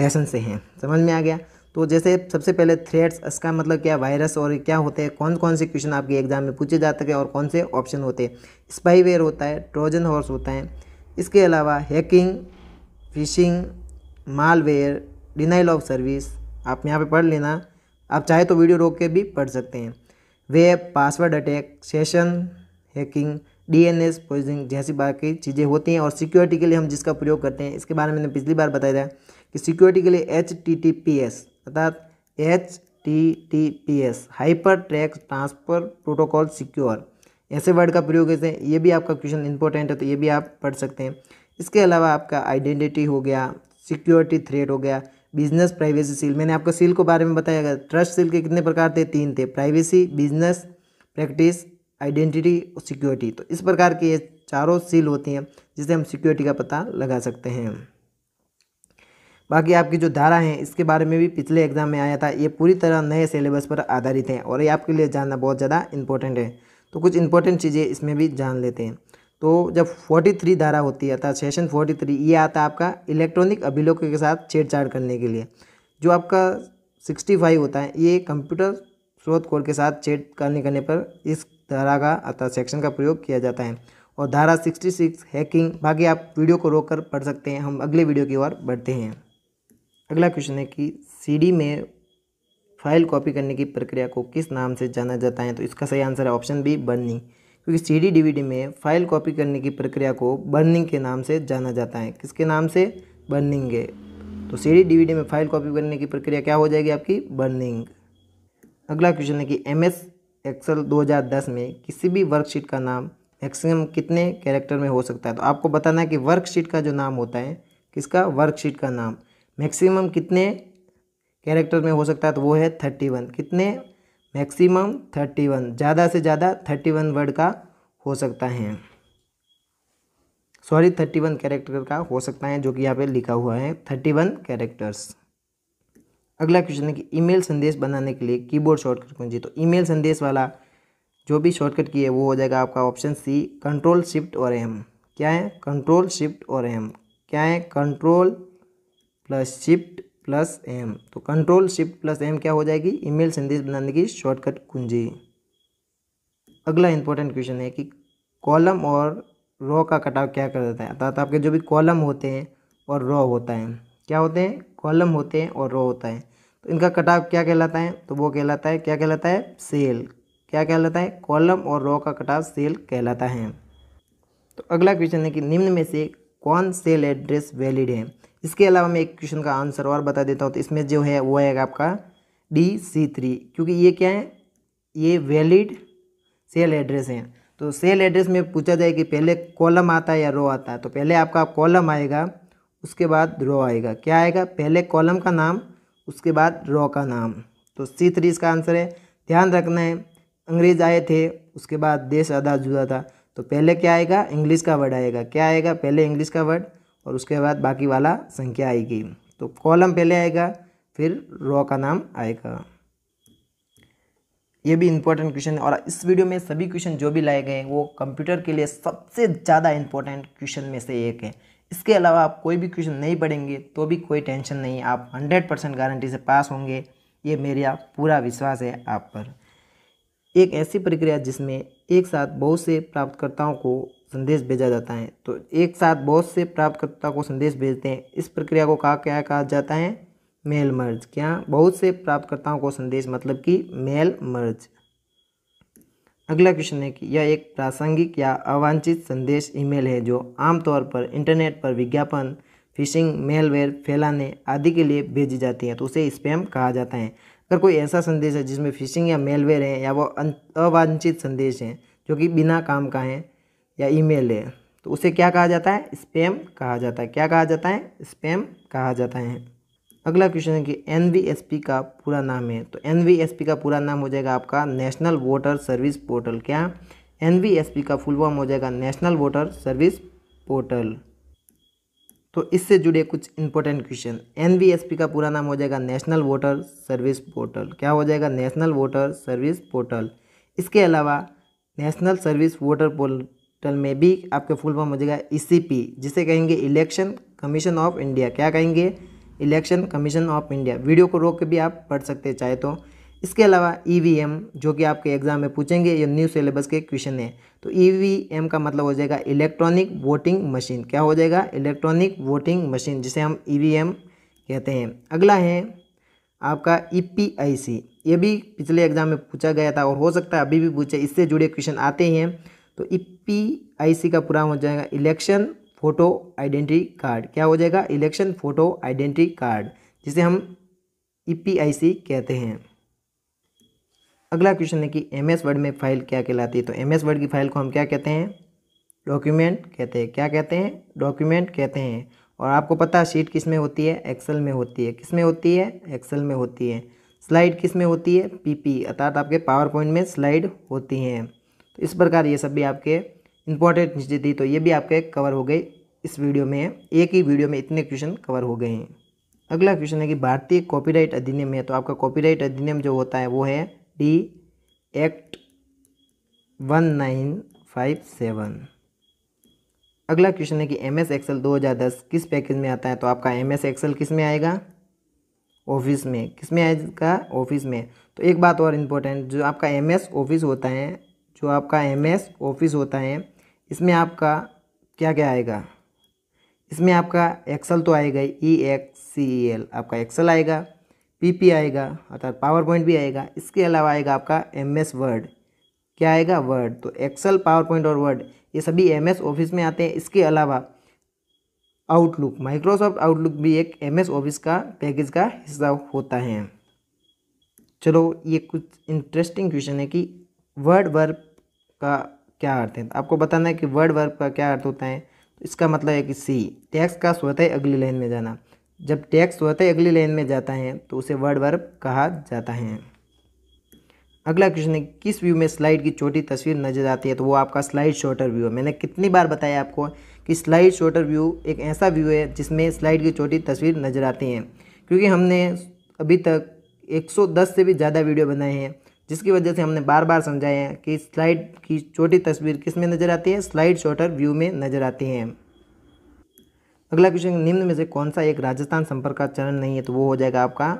लेसन से हैं समझ में आ गया तो जैसे सबसे पहले थ्रेड्स इसका मतलब क्या वायरस और क्या होते हैं कौन कौन से क्वेश्चन आपके एग्जाम में पूछे जाते हैं और कौन से ऑप्शन होते हैं स्पाईवेयर होता है ट्रोजन हॉर्स होता है इसके अलावा hacking phishing malware denial of service आप यहाँ पे पढ़ लेना आप चाहे तो वीडियो रोक के भी पढ़ सकते हैं web password attack session hacking DNS poisoning जैसी बाकी चीज़ें होती हैं और सिक्योरिटी के लिए हम जिसका प्रयोग करते हैं इसके बारे में मैंने पिछली बार बताया था कि सिक्योरिटी के लिए H T T P S अर्थात H T T P S hyper track transfer protocol secure ऐसे वर्ड का प्रयोग ऐसे ये भी आपका क्वेश्चन इंपॉर्टेंट है तो ये भी आप पढ़ सकते हैं इसके अलावा आपका आइडेंटिटी हो गया सिक्योरिटी थ्रेट हो गया बिजनेस प्राइवेसी सील मैंने आपको सील को बारे में बताया गया ट्रस्ट सील के कितने प्रकार थे तीन थे प्राइवेसी बिजनेस प्रैक्टिस आइडेंटिटी और सिक्योरिटी तो इस प्रकार की ये चारों सील होती हैं जिससे हम सिक्योरिटी का पता लगा सकते हैं बाकी आपकी जो धारा हैं इसके बारे में भी पिछले एग्जाम में आया था ये पूरी तरह नए सिलेबस पर आधारित हैं और ये आपके लिए जानना बहुत ज़्यादा इंपॉर्टेंट है तो कुछ इंपॉर्टेंट चीज़ें इसमें भी जान लेते हैं तो जब 43 धारा होती है अर्थात सेशन 43 ये आता है आपका इलेक्ट्रॉनिक अभिलोक के साथ छेड़छाड़ करने के लिए जो आपका 65 होता है ये कंप्यूटर स्रोत कोड के साथ छेड़ करने पर इस धारा का अर्थात सेक्शन का प्रयोग किया जाता है और धारा 66 हैकिंग बाकी आप वीडियो को रोक कर पढ़ सकते हैं हम अगले वीडियो की ओर बढ़ते हैं अगला क्वेश्चन है कि सी में फाइल कॉपी करने की प्रक्रिया को किस नाम से जाना जाता है तो इसका सही आंसर है ऑप्शन बी बर्निंग क्योंकि सी डी डी में फाइल कॉपी करने की प्रक्रिया को बर्निंग के नाम से जाना जाता है किसके नाम से बर्निंग है तो सी डी डी में फाइल कॉपी करने की प्रक्रिया क्या हो जाएगी आपकी बर्निंग अगला क्वेश्चन है कि एम एस एक्सल 2010 में किसी भी वर्कशीट का नाम मैक्सिमम कितने कैरेक्टर में हो सकता है तो आपको बताना है कि वर्कशीट का जो नाम होता है किसका वर्कशीट का नाम मैक्सिमम कितने कैरेक्टर में हो सकता है तो वो है थर्टी वन कितने मैक्सिमम थर्टी वन ज़्यादा से ज़्यादा थर्टी वन वर्ड का हो सकता है सॉरी थर्टी वन कैरेक्टर का हो सकता है जो कि यहाँ पे लिखा हुआ है थर्टी वन कैरेक्टर्स अगला क्वेश्चन है कि ईमेल संदेश बनाने के लिए कीबोर्ड शॉर्टकट सी तो ईमेल संदेश वाला जो भी शॉर्टकट की है वो हो जाएगा आपका ऑप्शन सी कंट्रोल शिफ्ट और एम क्या है कंट्रोल शिफ्ट और एम क्या है control plus shift plus M तो कंट्रोल शिफ्ट प्लस एम क्या हो जाएगी ईमेल संदेश बनाने की शॉर्टकट कुंजी अगला इंपॉर्टेंट क्वेश्चन है कि कॉलम और रॉ का कटाव क्या कर देता है अर्थात आपके जो भी कॉलम होते हैं और रॉ होता है क्या होते हैं कॉलम होते हैं और रॉ होता है तो इनका कटाव क्या कहलाता है तो वो कहलाता है क्या कहलाता है सेल क्या कहलाता है कॉलम और रॉ का कटाव सेल कहलाता है तो अगला क्वेश्चन है कि निम्न में से कौन सेल एड्रेस वैलिड है इसके अलावा मैं एक क्वेश्चन का आंसर और बता देता हूँ तो इसमें जो है वो है आपका डी सी थ्री क्योंकि ये क्या है ये वैलिड सेल एड्रेस है तो सेल एड्रेस में पूछा जाए कि पहले कॉलम आता है या रो आता है तो पहले आपका कॉलम आएगा उसके बाद रो आएगा क्या आएगा पहले कॉलम का नाम उसके बाद रॉ का नाम तो सी थ्री इसका आंसर है ध्यान रखना है अंग्रेज आए थे उसके बाद देश आधा जुदा था तो पहले क्या आएगा इंग्लिश का वर्ड आएगा क्या आएगा पहले इंग्लिश का वर्ड और उसके बाद बाकी वाला संख्या आएगी तो कॉलम पहले आएगा फिर रॉ का नाम आएगा ये भी इंपॉर्टेंट क्वेश्चन है और इस वीडियो में सभी क्वेश्चन जो भी लाए गए हैं वो कंप्यूटर के लिए सबसे ज़्यादा इंपॉर्टेंट क्वेश्चन में से एक है इसके अलावा आप कोई भी क्वेश्चन नहीं पढ़ेंगे तो भी कोई टेंशन नहीं आप हंड्रेड परसेंट गारंटी से पास होंगे ये मेरा पूरा विश्वास है आप पर एक ऐसी प्रक्रिया जिसमें एक साथ बहुत से प्राप्तकर्ताओं को संदेश भेजा जाता है तो एक साथ बहुत से प्राप्तकर्ता को संदेश भेजते हैं इस प्रक्रिया को कहा क्या कहा जाता है मेल मर्ज क्या बहुत से प्राप्तकर्ताओं को संदेश मतलब कि मेल मर्ज अगला क्वेश्चन है कि यह एक प्रासंगिक या अवांछित संदेश ईमेल है जो आमतौर पर इंटरनेट पर विज्ञापन फिशिंग मेलवेयर फैलाने आदि के लिए भेजी जाती है तो उसे स्पैम कहा जाता है अगर कोई ऐसा संदेश है जिसमें फिशिंग या मेलवेयर है या वो अं-, अवांछित संदेश हैं जो कि बिना काम का हैं या ईमेल है तो उसे क्या कहा जाता है स्पैम कहा जाता है क्या कहा जाता है स्पैम कहा जाता है अगला क्वेश्चन है कि एन का पूरा नाम है तो एन का पूरा नाम हो जाएगा आपका नेशनल वोटर सर्विस पोर्टल क्या एन का फुल फॉर्म हो जाएगा नेशनल वोटर सर्विस पोर्टल तो इससे जुड़े कुछ इंपॉर्टेंट क्वेश्चन एन का पूरा नाम हो जाएगा नेशनल वोटर सर्विस पोर्टल क्या हो जाएगा नेशनल वोटर सर्विस पोर्टल इसके अलावा नेशनल सर्विस वोटर टल में भी आपके फुल फॉर्म हो जाएगा ई e जिसे कहेंगे इलेक्शन कमीशन ऑफ इंडिया क्या कहेंगे election commission of India video को रोक के भी आप पढ़ सकते चाहे तो इसके अलावा ई e जो कि आपके एग्जाम में पूछेंगे ये न्यू सिलेबस के क्वेश्चन है तो ई e का मतलब हो जाएगा इलेक्ट्रॉनिक वोटिंग मशीन क्या हो जाएगा इलेक्ट्रॉनिक वोटिंग मशीन जिसे हम ई कहते हैं अगला है आपका ई ये भी पिछले एग्जाम में पूछा गया था और हो सकता है अभी भी पूछे इससे जुड़े क्वेश्चन आते हैं तो ई आई का पूरा हो जाएगा इलेक्शन फ़ोटो आइडेंटिटी कार्ड क्या हो जाएगा इलेक्शन फ़ोटो आइडेंटिटी कार्ड जिसे हम ई कहते हैं अगला क्वेश्चन है कि एम एस वर्ड में फाइल क्या कहलाती है तो एम एस वर्ड की फाइल को हम क्या कहते हैं डॉक्यूमेंट कहते हैं क्या कहते हैं डॉक्यूमेंट कहते हैं और आपको पता है शीट किस में होती है एक्सेल में होती है किस में होती है एक्सेल में होती है स्लाइड किस में होती है पीपी अर्थात आपके पावर पॉइंट में स्लाइड होती हैं तो इस प्रकार ये सब भी आपके इंपॉर्टेंट चीज़ें थी तो ये भी आपके कवर हो गई इस वीडियो में एक ही वीडियो में इतने क्वेश्चन कवर हो गए हैं अगला क्वेश्चन है कि भारतीय कॉपीराइट अधिनियम है तो आपका कॉपीराइट अधिनियम जो होता है वो है D act one nine five seven अगला क्वेश्चन है कि एम एस एक्सेल दो हज़ार दस किस पैकेज में आता है तो आपका एम एस एक्सएल किस में आएगा ऑफिस में किस में आएगा ऑफिस में तो एक बात और इम्पोर्टेंट जो आपका एम एस ऑफिस होता है जो आपका एम एस ऑफिस होता है इसमें आपका क्या क्या आएगा इसमें आपका एक्सल तो आएगा ई एक्स सी एल आपका एक्सल आएगा पी पी आएगा अर्थात पावर पॉइंट भी आएगा इसके अलावा आएगा आपका एम एस वर्ड क्या आएगा वर्ड तो एक्सल पावर पॉइंट और वर्ड ये सभी एम एस ऑफिस में आते हैं इसके अलावा आउटलुक माइक्रोसॉफ्ट आउटलुक भी एक एम एस ऑफिस का पैकेज का हिस्सा होता है चलो ये कुछ इंटरेस्टिंग क्वेश्चन है कि वर्ड वर्ब का क्या अर्थ है आपको बताना है कि वर्ड वर्ब का क्या अर्थ होता है इसका मतलब है कि सी टैक्स का स्वतः अगली लाइन में जाना जब टैक्स स्वतः अगली लाइन में जाता है तो उसे वर्ड वर्ब कहा जाता है अगला क्वेश्चन है किस व्यू में स्लाइड की छोटी तस्वीर नजर आती है तो वो आपका स्लाइड शॉर्टर व्यू है मैंने कितनी बार बताया आपको कि स्लाइड शॉर्टर व्यू एक ऐसा व्यू है जिसमें स्लाइड की छोटी तस्वीर नजर आती है क्योंकि हमने अभी तक 110 से भी ज़्यादा वीडियो बनाए हैं जिसकी वजह से हमने बार बार समझाया है कि स्लाइड की छोटी तस्वीर किस में नज़र आती है स्लाइड शॉटर व्यू में नज़र आती है अगला क्वेश्चन निम्न में से कौन सा एक राजस्थान संपर्क का चरण नहीं है तो वो हो जाएगा आपका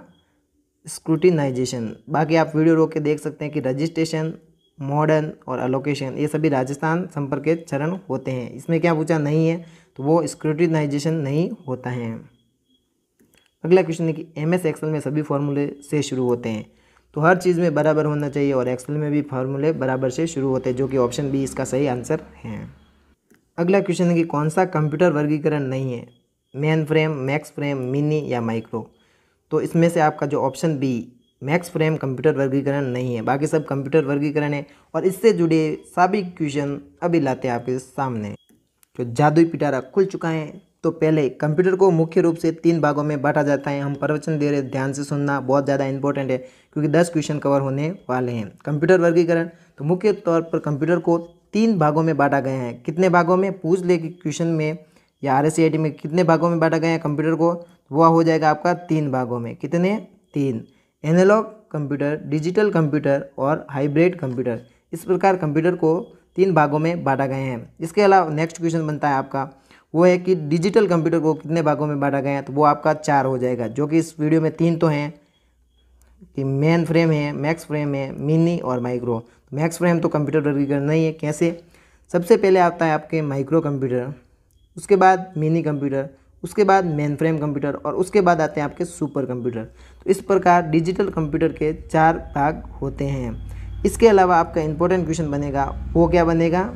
स्क्रूटिनाइजेशन बाकी आप वीडियो रोक के देख सकते हैं कि रजिस्ट्रेशन मॉडर्न और अलोकेशन ये सभी राजस्थान संपर्क के चरण होते हैं इसमें क्या पूछा नहीं है तो वो स्क्रूटिनाइजेशन नहीं होता है अगला क्वेश्चन है कि एम एस एक्सल में सभी फॉर्मूले से शुरू होते हैं तो हर चीज़ में बराबर होना चाहिए और एक्सेल में भी फार्मूले बराबर से शुरू होते हैं जो कि ऑप्शन बी इसका सही आंसर है अगला क्वेश्चन है कि कौन सा कंप्यूटर वर्गीकरण नहीं है mainframe max frame mini या माइक्रो तो इसमें से आपका जो option B max frame computer वर्गीकरण नहीं है बाकी सब कंप्यूटर वर्गीकरण है और इससे जुड़े सभी क्वेश्चन अभी लाते हैं आपके सामने तो जादुई पिटारा खुल चुका है तो पहले कंप्यूटर को मुख्य रूप से तीन भागों में बांटा जाता है हम प्रवचन दे रहे ध्यान से सुनना बहुत ज़्यादा इंपॉर्टेंट है क्योंकि दस क्वेश्चन कवर होने वाले हैं कंप्यूटर वर्गीकरण तो मुख्य तौर पर कंप्यूटर को तीन भागों में बांटा गया है कितने भागों में पूछ ले कि क्वेश्चन में या आर में कितने भागों में बांटा गया है कंप्यूटर को वह हो जाएगा आपका तीन भागों में कितने तीन एनालॉग कंप्यूटर डिजिटल कंप्यूटर और हाइब्रिड कंप्यूटर इस प्रकार कंप्यूटर को तीन भागों में बांटा गए हैं इसके अलावा नेक्स्ट क्वेश्चन बनता है आपका वो है कि डिजिटल कंप्यूटर को कितने भागों में बांटा गया है तो वो आपका चार हो जाएगा जो कि इस वीडियो में तीन तो हैं कि मेन फ्रेम है मैक्स फ्रेम है मिनी और माइक्रो मैक्स फ्रेम तो कंप्यूटर वर्गीकरण नहीं है कैसे सबसे पहले आता है आपके माइक्रो कंप्यूटर उसके बाद मिनी कंप्यूटर उसके बाद मेन फ्रेम कंप्यूटर और उसके बाद आते हैं आपके सुपर कंप्यूटर तो इस प्रकार डिजिटल कंप्यूटर के चार भाग होते हैं इसके अलावा आपका इंपॉर्टेंट क्वेश्चन बनेगा वो क्या बनेगा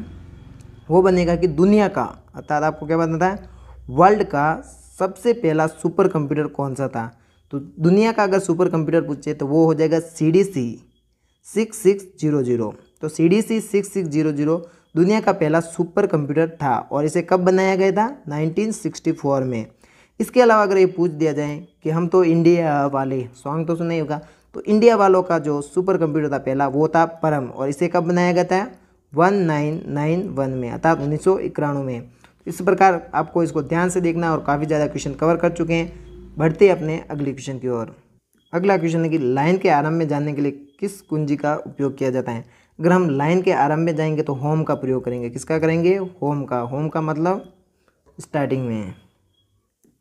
वो बनेगा कि दुनिया का अर्थात आपको क्या बताना था वर्ल्ड का सबसे पहला सुपर कंप्यूटर कौन सा था तो दुनिया का अगर सुपर कंप्यूटर पूछे तो वो हो जाएगा C D C six six zero zero तो C D C six six zero zero दुनिया का पहला सुपर कंप्यूटर था और इसे कब बनाया गया था 1964 में इसके अलावा अगर ये पूछ दिया जाए कि हम तो इंडिया वाले सॉन्ग तो सुना ही होगा तो इंडिया वालों का जो सुपर कंप्यूटर था पहला वो था परम और इसे कब बनाया गया था वन नाइन नाइन वन में अर्थात उन्नीस में इस प्रकार आपको इसको ध्यान से देखना और काफ़ी ज़्यादा क्वेश्चन कवर कर चुके हैं बढ़ते अपने अगले क्वेश्चन की ओर अगला क्वेश्चन है कि लाइन के आरंभ में जानने के लिए किस कुंजी का उपयोग किया जाता है अगर हम लाइन के आरंभ में जाएंगे तो होम का प्रयोग करेंगे किसका करेंगे होम का होम का मतलब स्टार्टिंग में है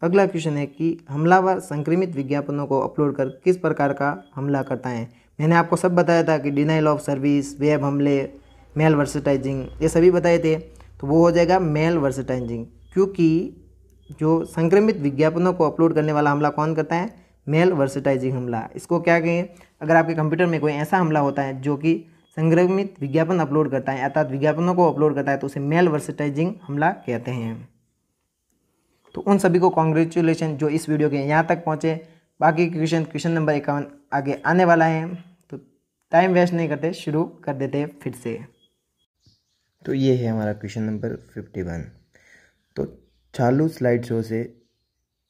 अगला क्वेश्चन है कि हमलावर संक्रमित विज्ञापनों को अपलोड कर किस प्रकार का हमला करता है मैंने आपको सब बताया था कि डिनाइल ऑफ सर्विस वेब हमले मेल वर्सेटाइजिंग ये सभी बताए थे तो वो हो जाएगा मेल वर्सटाइजिंग क्योंकि जो संक्रमित विज्ञापनों को अपलोड करने वाला हमला कौन करता है मेल वर्सटाइजिंग हमला इसको क्या कहें अगर आपके कंप्यूटर में कोई ऐसा हमला होता है जो कि संक्रमित विज्ञापन अपलोड करता है अर्थात विज्ञापनों को अपलोड करता है तो उसे मेल वर्सटाइजिंग हमला कहते हैं तो उन सभी को कॉन्ग्रेचुलेशन जो इस वीडियो के यहाँ तक पहुँचे बाकी क्वेश्चन क्वेश्चन नंबर इक्यावन आगे आने वाला है तो टाइम वेस्ट नहीं करते शुरू कर देते फिर से तो ये है हमारा क्वेश्चन नंबर फिफ्टी वन तो चालू स्लाइड शो से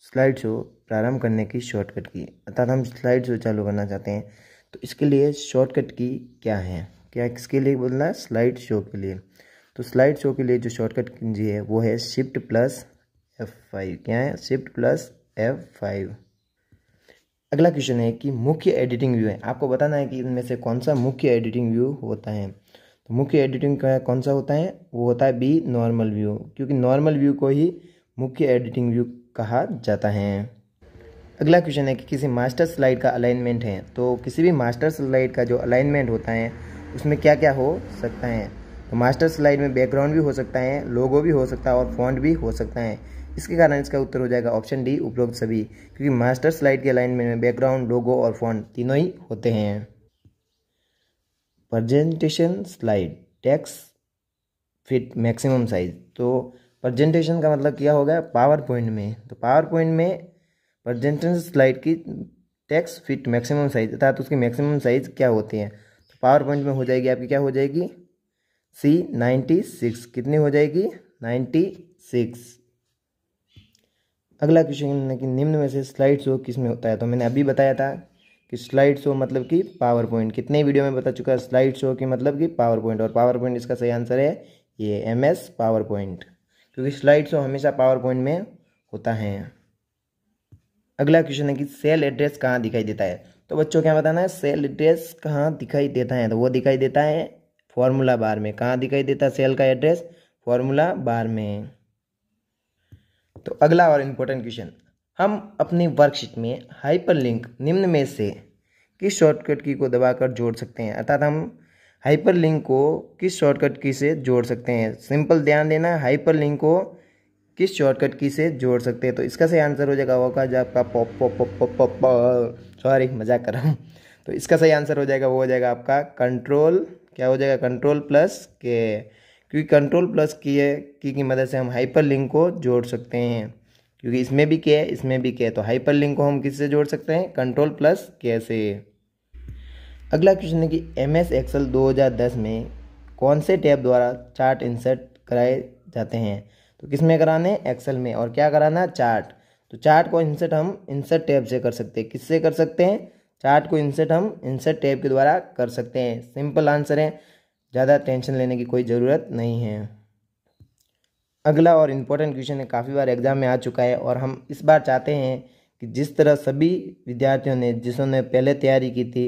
स्लाइड शो प्रारंभ करने की शॉर्टकट की अर्थात हम स्लाइड शो चालू करना चाहते हैं तो इसके लिए शॉर्टकट की क्या है क्या इसके लिए बोलना है स्लाइड शो के लिए तो स्लाइड शो के लिए जो शॉर्टकट कुंजी है वो है शिफ्ट प्लस एफ फाइव क्या है शिफ्ट प्लस एफ फाइव अगला क्वेश्चन है कि मुख्य एडिटिंग व्यू है आपको बताना है कि इनमें से कौन सा मुख्य एडिटिंग व्यू होता है मुख्य एडिटिंग का कौन सा होता है वो होता है बी नॉर्मल व्यू क्योंकि नॉर्मल व्यू को ही मुख्य एडिटिंग व्यू कहा जाता है अगला क्वेश्चन है कि किसी मास्टर स्लाइड का अलाइनमेंट है तो किसी भी मास्टर स्लाइड का जो अलाइनमेंट होता है उसमें क्या क्या हो सकता है तो मास्टर स्लाइड में बैकग्राउंड भी हो सकता है लोगो भी हो सकता है और फॉन्ट भी हो सकता है इसके कारण इसका उत्तर हो जाएगा ऑप्शन डी उपरोक्त सभी क्योंकि मास्टर स्लाइड के अलाइनमेंट में बैकग्राउंड लोगो और फॉन्ट तीनों ही होते हैं presentation slide text fit maximum size तो प्रजेंटेशन का मतलब क्या होगा पावर पॉइंट में तो पावर पॉइंट में प्रजेंटेशन स्लाइड की टैक्स फिट मैक्सिमम साइज अर्थात उसकी मैक्सिमम साइज क्या होती है तो पावर पॉइंट में हो जाएगी आपकी क्या हो जाएगी सी नाइन्टी सिक्स कितनी हो जाएगी नाइन्टी सिक्स अगला क्वेश्चन है कि निम्न में से स्लाइड शो किस में होता है तो मैंने अभी बताया था कि स्लाइड शो मतलब कि पावर पॉइंट कितने वीडियो में बता चुका है स्लाइड शो की मतलब कि पावर पॉइंट और पावर पॉइंट इसका सही आंसर है ये एम एस पावर पॉइंट क्योंकि स्लाइड शो हमेशा पावर पॉइंट में होता है अगला क्वेश्चन है कि सेल एड्रेस कहाँ दिखाई देता है तो बच्चों क्या बताना है सेल एड्रेस कहाँ दिखाई देता है तो वो दिखाई देता है फॉर्मूला बार में कहाँ दिखाई देता है सेल का एड्रेस फॉर्मूला बार में तो अगला और इम्पोर्टेंट क्वेश्चन हम अपनी वर्कशीट में हाइपरलिंक निम्न में से किस शॉर्टकट की को दबाकर जोड़ सकते हैं अर्थात हम हाइपरलिंक को किस शॉर्टकट की से जोड़ सकते हैं सिंपल ध्यान देना हाइपरलिंक को किस शॉर्टकट की से जोड़ सकते हैं तो इसका सही आंसर हो जाएगा का जो आपका pop pop pop pop pop sorry मजाक कर रहा हूँ तो इसका सही आंसर हो जाएगा वो हो जाएगा आपका कंट्रोल क्या हो जाएगा कंट्रोल प्लस के क्योंकि कंट्रोल प्लस की है की, की मदद से हम हाइपर लिंक को जोड़ सकते हैं क्योंकि इसमें भी के है इसमें भी के है तो हाइपर लिंक को हम किससे जोड़ सकते हैं कंट्रोल प्लस के से अगला क्वेश्चन है कि एम एस एक्सल दो हज़ार दस में कौन से टैब द्वारा चार्ट इंसर्ट कराए जाते हैं तो किस में कराने एक्सेल में और क्या कराना चार्ट तो चार्ट को इंसर्ट हम इंसर्ट टैब से कर सकते हैं किससे कर सकते हैं चार्ट को इंसर्ट हम इंसर्ट टैब के द्वारा कर सकते हैं सिंपल आंसर है ज़्यादा टेंशन लेने की कोई ज़रूरत नहीं है अगला और इम्पोर्टेंट क्वेश्चन है काफ़ी बार एग्जाम में आ चुका है और हम इस बार चाहते हैं कि जिस तरह सभी विद्यार्थियों ने जिन्होंने पहले तैयारी की थी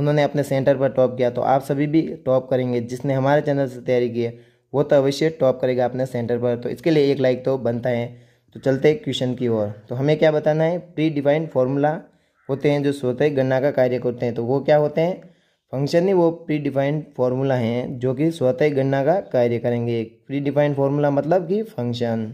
उन्होंने अपने सेंटर पर टॉप किया तो आप सभी भी टॉप करेंगे जिसने हमारे चैनल से तैयारी की है वो तो अवश्य टॉप करेगा अपने सेंटर पर तो इसके लिए एक लाइक तो बनता है तो चलते हैं क्वेश्चन की ओर तो हमें क्या बताना है प्री डिफाइंड फॉर्मूला होते हैं जो स्वतः गणना का कार्य करते हैं तो वो क्या होते हैं फंक्शन नहीं वो प्री डिफाइंड फार्मूला हैं जो कि स्वतः गणना का कार्य करेंगे प्री डिफाइंड फार्मूला मतलब कि फंक्शन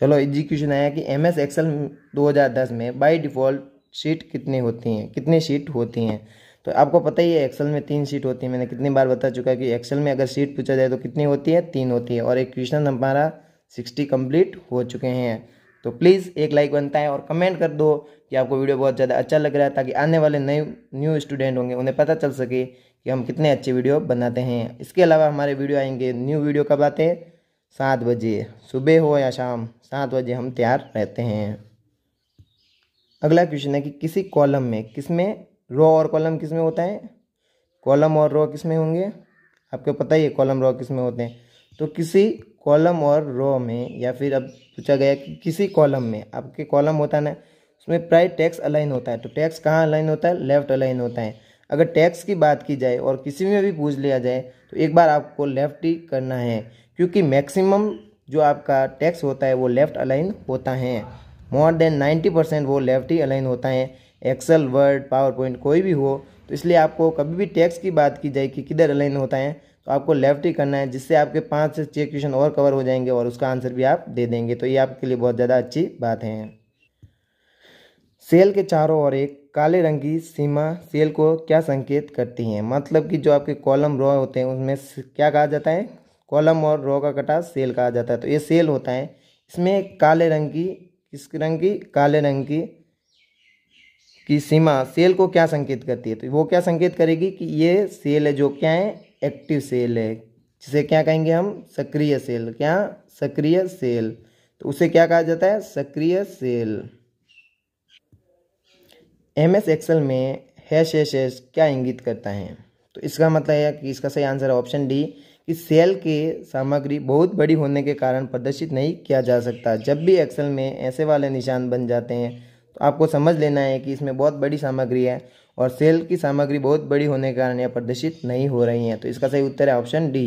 चलो एग्जीक्यूशन क्वेश्चन आया कि एम एस एक्सल दो हज़ार दस में बाई डिफ़ॉल्ट शीट कितनी होती हैं कितनी शीट होती हैं तो आपको पता ही है एक्सेल में तीन शीट होती है मैंने कितनी बार बता चुका है कि एक्सेल में अगर शीट पूछा जाए तो कितनी होती है तीन होती है और एक क्वेश्चन हमारा सिक्सटी कंप्लीट हो चुके हैं तो प्लीज़ एक लाइक बनता है और कमेंट कर दो कि आपको वीडियो बहुत ज़्यादा अच्छा लग रहा है ताकि आने वाले नए न्यू स्टूडेंट होंगे उन्हें पता चल सके कि हम कितने अच्छे वीडियो बनाते हैं इसके अलावा हमारे वीडियो आएंगे न्यू वीडियो कब आते हैं सात बजे सुबह हो या शाम सात बजे हम तैयार रहते हैं अगला क्वेश्चन है कि किसी कॉलम में किसमें रो और कॉलम किस में होता है कॉलम और रो किस में होंगे आपको पता ही है कॉलम रो किस में होते हैं तो किसी कॉलम और रो में या फिर अब पूछा गया कि किसी कॉलम में आपके कॉलम होता है ना उसमें प्राय टैक्स अलाइन होता है तो टैक्स कहाँ अलाइन होता है लेफ्ट अलाइन होता है अगर टैक्स की बात की जाए और किसी में भी पूछ लिया जाए तो एक बार आपको लेफ्ट ही करना है क्योंकि मैक्सिमम जो आपका टैक्स होता है वो लेफ्ट अलाइन होता है मोर देन नाइन्टी परसेंट वो लेफ्ट ही अलाइन होता है एक्सेल वर्ड पावर पॉइंट कोई भी हो तो इसलिए आपको कभी भी टैक्स की बात की जाए कि किधर अलाइन होता है तो आपको लेफ्ट ही करना है जिससे आपके पाँच से छः क्वेश्चन और कवर हो जाएंगे और उसका आंसर भी आप दे देंगे तो ये आपके लिए बहुत ज़्यादा अच्छी बात है सेल के चारों ओर एक काले रंग की सीमा सेल को क्या संकेत करती है मतलब कि जो आपके कॉलम रॉ होते हैं उनमें क्या कहा जाता है कॉलम और रॉ का कटा सेल कहा जाता है तो ये सेल होता है इसमें काले रंग की किस रंग की काले रंग की की सीमा सेल को क्या संकेत करती है तो वो क्या संकेत करेगी कि ये सेल है जो क्या है एक्टिव सेल है जिसे क्या कहेंगे हम सक्रिय सेल क्या सक्रिय सेल तो उसे क्या कहा जाता है सक्रिय सेल एम एस एक्सल में हैश हैश हैश क्या इंगित करता है तो इसका मतलब है कि इसका सही आंसर ऑप्शन डी कि सेल के सामग्री बहुत बड़ी होने के कारण प्रदर्शित नहीं किया जा सकता जब भी एक्सेल में ऐसे वाले निशान बन जाते हैं तो आपको समझ लेना है कि इसमें बहुत बड़ी सामग्री है और सेल की सामग्री बहुत बड़ी होने के कारण यह प्रदर्शित नहीं हो रही हैं तो इसका सही उत्तर है option D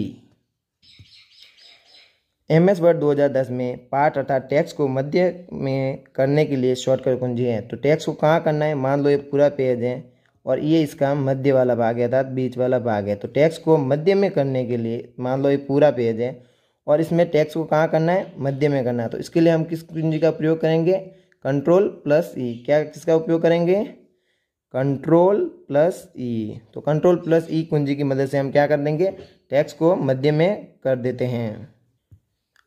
M S Word दो में पार्ट अर्थात टैक्स को मध्य में करने के लिए शॉर्टकट कुंजी है तो टैक्स को कहाँ करना है मान लो ये पूरा पेज है और ये इसका मध्य वाला भाग है अर्थात बीच वाला भाग है तो टैक्स को मध्य में करने के लिए मान लो ये पूरा पेज है और इसमें टैक्स को कहाँ करना है मध्य में करना है तो इसके लिए हम किस कुंजी का प्रयोग करेंगे कंट्रोल प्लस ई क्या किसका उपयोग करेंगे कंट्रोल प्लस ई तो कंट्रोल प्लस ई कुंजी की मदद से हम क्या कर देंगे टैक्स को मध्य में कर देते हैं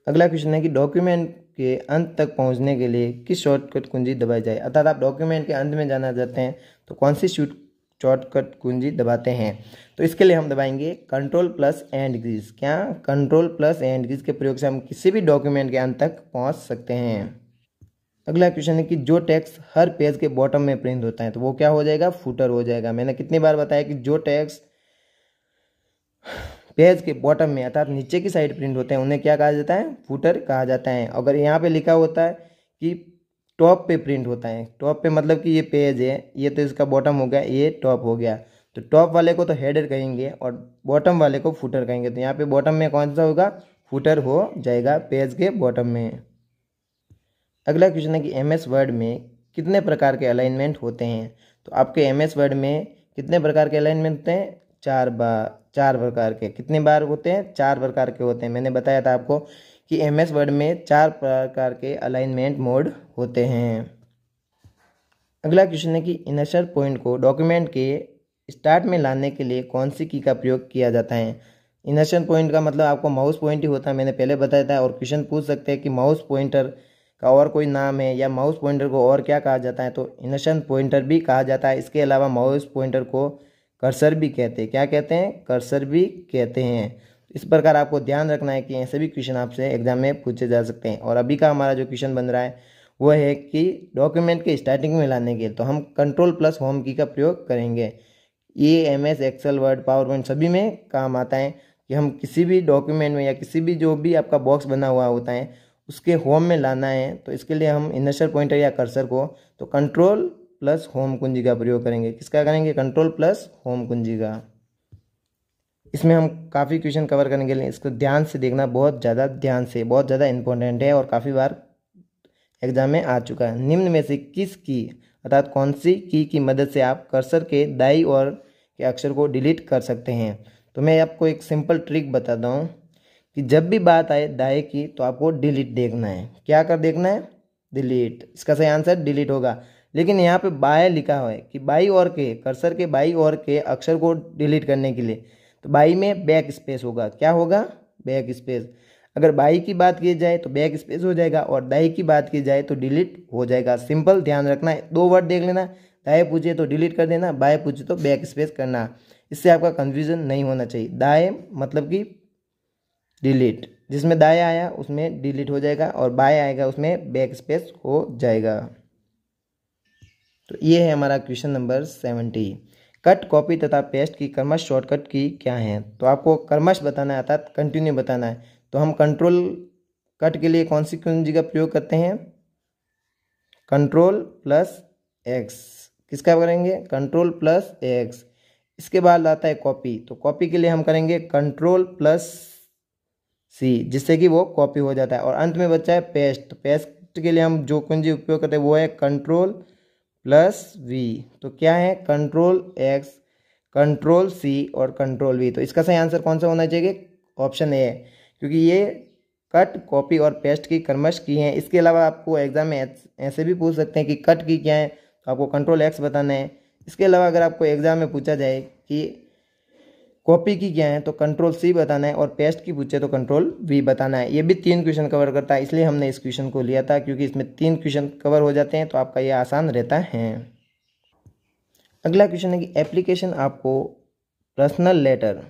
अगला क्वेश्चन है कि डॉक्यूमेंट के अंत तक पहुंचने के लिए किस शॉर्टकट कुंजी दबाई जाए अर्थात आप डॉक्यूमेंट के अंत में जाना चाहते हैं तो कौन सी शूट शॉर्टकट कुंजी दबाते हैं तो इसके लिए हम दबाएंगे कंट्रोल प्लस एंड ग्रीज क्या कंट्रोल प्लस एंड ग्रीज के प्रयोग से हम किसी भी डॉक्यूमेंट के अंत तक पहुंच सकते हैं अगला क्वेश्चन है कि जो टैक्स हर पेज के बॉटम में प्रिंट होता है तो वो क्या हो जाएगा फूटर हो जाएगा मैंने कितनी बार बताया कि जो टैक्स पेज के बॉटम में अर्थात नीचे की साइड प्रिंट होते हैं उन्हें क्या कहा जाता है फूटर कहा जाता है अगर यहाँ पे लिखा होता है कि टॉप पे प्रिंट होता है टॉप पे मतलब कि ये पेज है ये तो इसका बॉटम हो गया ये टॉप हो गया तो टॉप वाले को तो हेडर कहेंगे और बॉटम वाले को फूटर कहेंगे तो यहाँ पे बॉटम में कौन सा होगा फूटर हो जाएगा पेज के बॉटम में अगला क्वेश्चन है कि एम एस वर्ड में कितने प्रकार के अलाइनमेंट होते हैं तो आपके एम एस वर्ड में कितने प्रकार के अलाइनमेंट होते हैं चार बार चार प्रकार के कितने बार होते हैं चार प्रकार के होते हैं मैंने बताया था आपको कि एम एस वर्ड में चार प्रकार के अलाइनमेंट मोड होते हैं अगला क्वेश्चन है कि इनसर पॉइंट को डॉक्यूमेंट के स्टार्ट में लाने के लिए कौन सी की का प्रयोग किया जाता है इनर्शन पॉइंट का मतलब आपको माउस पॉइंट ही होता है मैंने पहले बताया था और क्वेश्चन पूछ सकते हैं कि माउस पॉइंटर का और कोई नाम है या माउस पॉइंटर को और क्या कहा जाता है तो इनशन पॉइंटर भी कहा जाता है इसके अलावा माउस पॉइंटर को कर्सर भी कहते हैं क्या कहते हैं कर्सर भी कहते हैं इस प्रकार आपको ध्यान रखना है कि ऐसे सभी क्वेश्चन आपसे एग्जाम में पूछे जा सकते हैं और अभी का हमारा जो क्वेश्चन बन रहा है वो है कि डॉक्यूमेंट के स्टार्टिंग में लाने के तो हम कंट्रोल प्लस होम की का प्रयोग करेंगे ये M S Excel Word PowerPoint सभी में काम आता है कि हम किसी भी डॉक्यूमेंट में या किसी भी जो भी आपका बॉक्स बना हुआ होता है उसके होम में लाना है तो इसके लिए हम इनर्शर पॉइंटर या कर्सर को तो कंट्रोल प्लस होम कुंजी का प्रयोग करेंगे किसका करेंगे कंट्रोल प्लस होम कुंजी का इसमें हम काफ़ी क्वेश्चन कवर करने के लिए इसको ध्यान से देखना बहुत ज़्यादा ध्यान से बहुत ज़्यादा इंपॉर्टेंट है और काफ़ी बार एग्जाम में आ चुका है निम्न में से किस की अर्थात कौन सी की की मदद से आप कर्सर के दाई और के अक्षर को डिलीट कर सकते हैं तो मैं आपको एक सिंपल ट्रिक बताता हूँ कि जब भी बात आए दाए की तो आपको डिलीट देखना है क्या कर देखना है डिलीट इसका सही आंसर डिलीट होगा लेकिन यहाँ पे बाय लिखा हुआ है कि बाई और के कर्सर के बाई और के अक्षर को डिलीट करने के लिए तो बाई में बैक स्पेस होगा क्या होगा बैक स्पेस अगर बाई की बात की जाए तो बैक स्पेस हो जाएगा और दाई की बात की जाए तो डिलीट हो जाएगा सिंपल ध्यान रखना है दो वर्ड देख लेना दाए पूछे तो डिलीट कर देना बाएँ पूछे तो बैक स्पेस करना इससे आपका कन्फ्यूजन नहीं होना चाहिए दाए मतलब कि डिलीट जिसमें दाएँ आया उसमें डिलीट हो जाएगा और बाएँ आएगा उसमें बैक स्पेस हो जाएगा तो ये है हमारा question number seventy cut copy तथा पेस्ट की कर्मश शॉर्टकट की क्या है तो आपको कर्मश बताना है अर्थात कंटिन्यू बताना है तो हम कंट्रोल कट के लिए कौन सी कुंजी का प्रयोग करते हैं कंट्रोल प्लस एक्स किसका करेंगे कंट्रोल प्लस एक्स इसके बाद आता है कॉपी तो कॉपी के लिए हम करेंगे कंट्रोल प्लस सी जिससे कि वो कॉपी हो जाता है और अंत में बच्चा है पेस्ट पेस्ट तो के लिए हम जो कुंजी उपयोग करते हैं वो है कंट्रोल प्लस वी तो क्या है कंट्रोल एक्स कंट्रोल सी और कंट्रोल वी तो इसका सही आंसर कौन सा होना चाहिए ऑप्शन ए है क्योंकि ये कट कॉपी और पेस्ट की कर्मश की है इसके अलावा आपको एग्जाम में ऐसे भी पूछ सकते हैं कि कट की क्या है तो आपको कंट्रोल एक्स बताना है इसके अलावा अगर आपको एग्जाम में पूछा जाए कि कॉपी की क्या है तो कंट्रोल सी बताना है और पेस्ट की पूछे तो कंट्रोल वी बताना है ये भी तीन क्वेश्चन कवर करता है इसलिए हमने इस क्वेश्चन को लिया था क्योंकि इसमें तीन क्वेश्चन कवर हो जाते हैं तो आपका ये आसान रहता है अगला क्वेश्चन है कि एप्लीकेशन आपको पर्सनल लेटर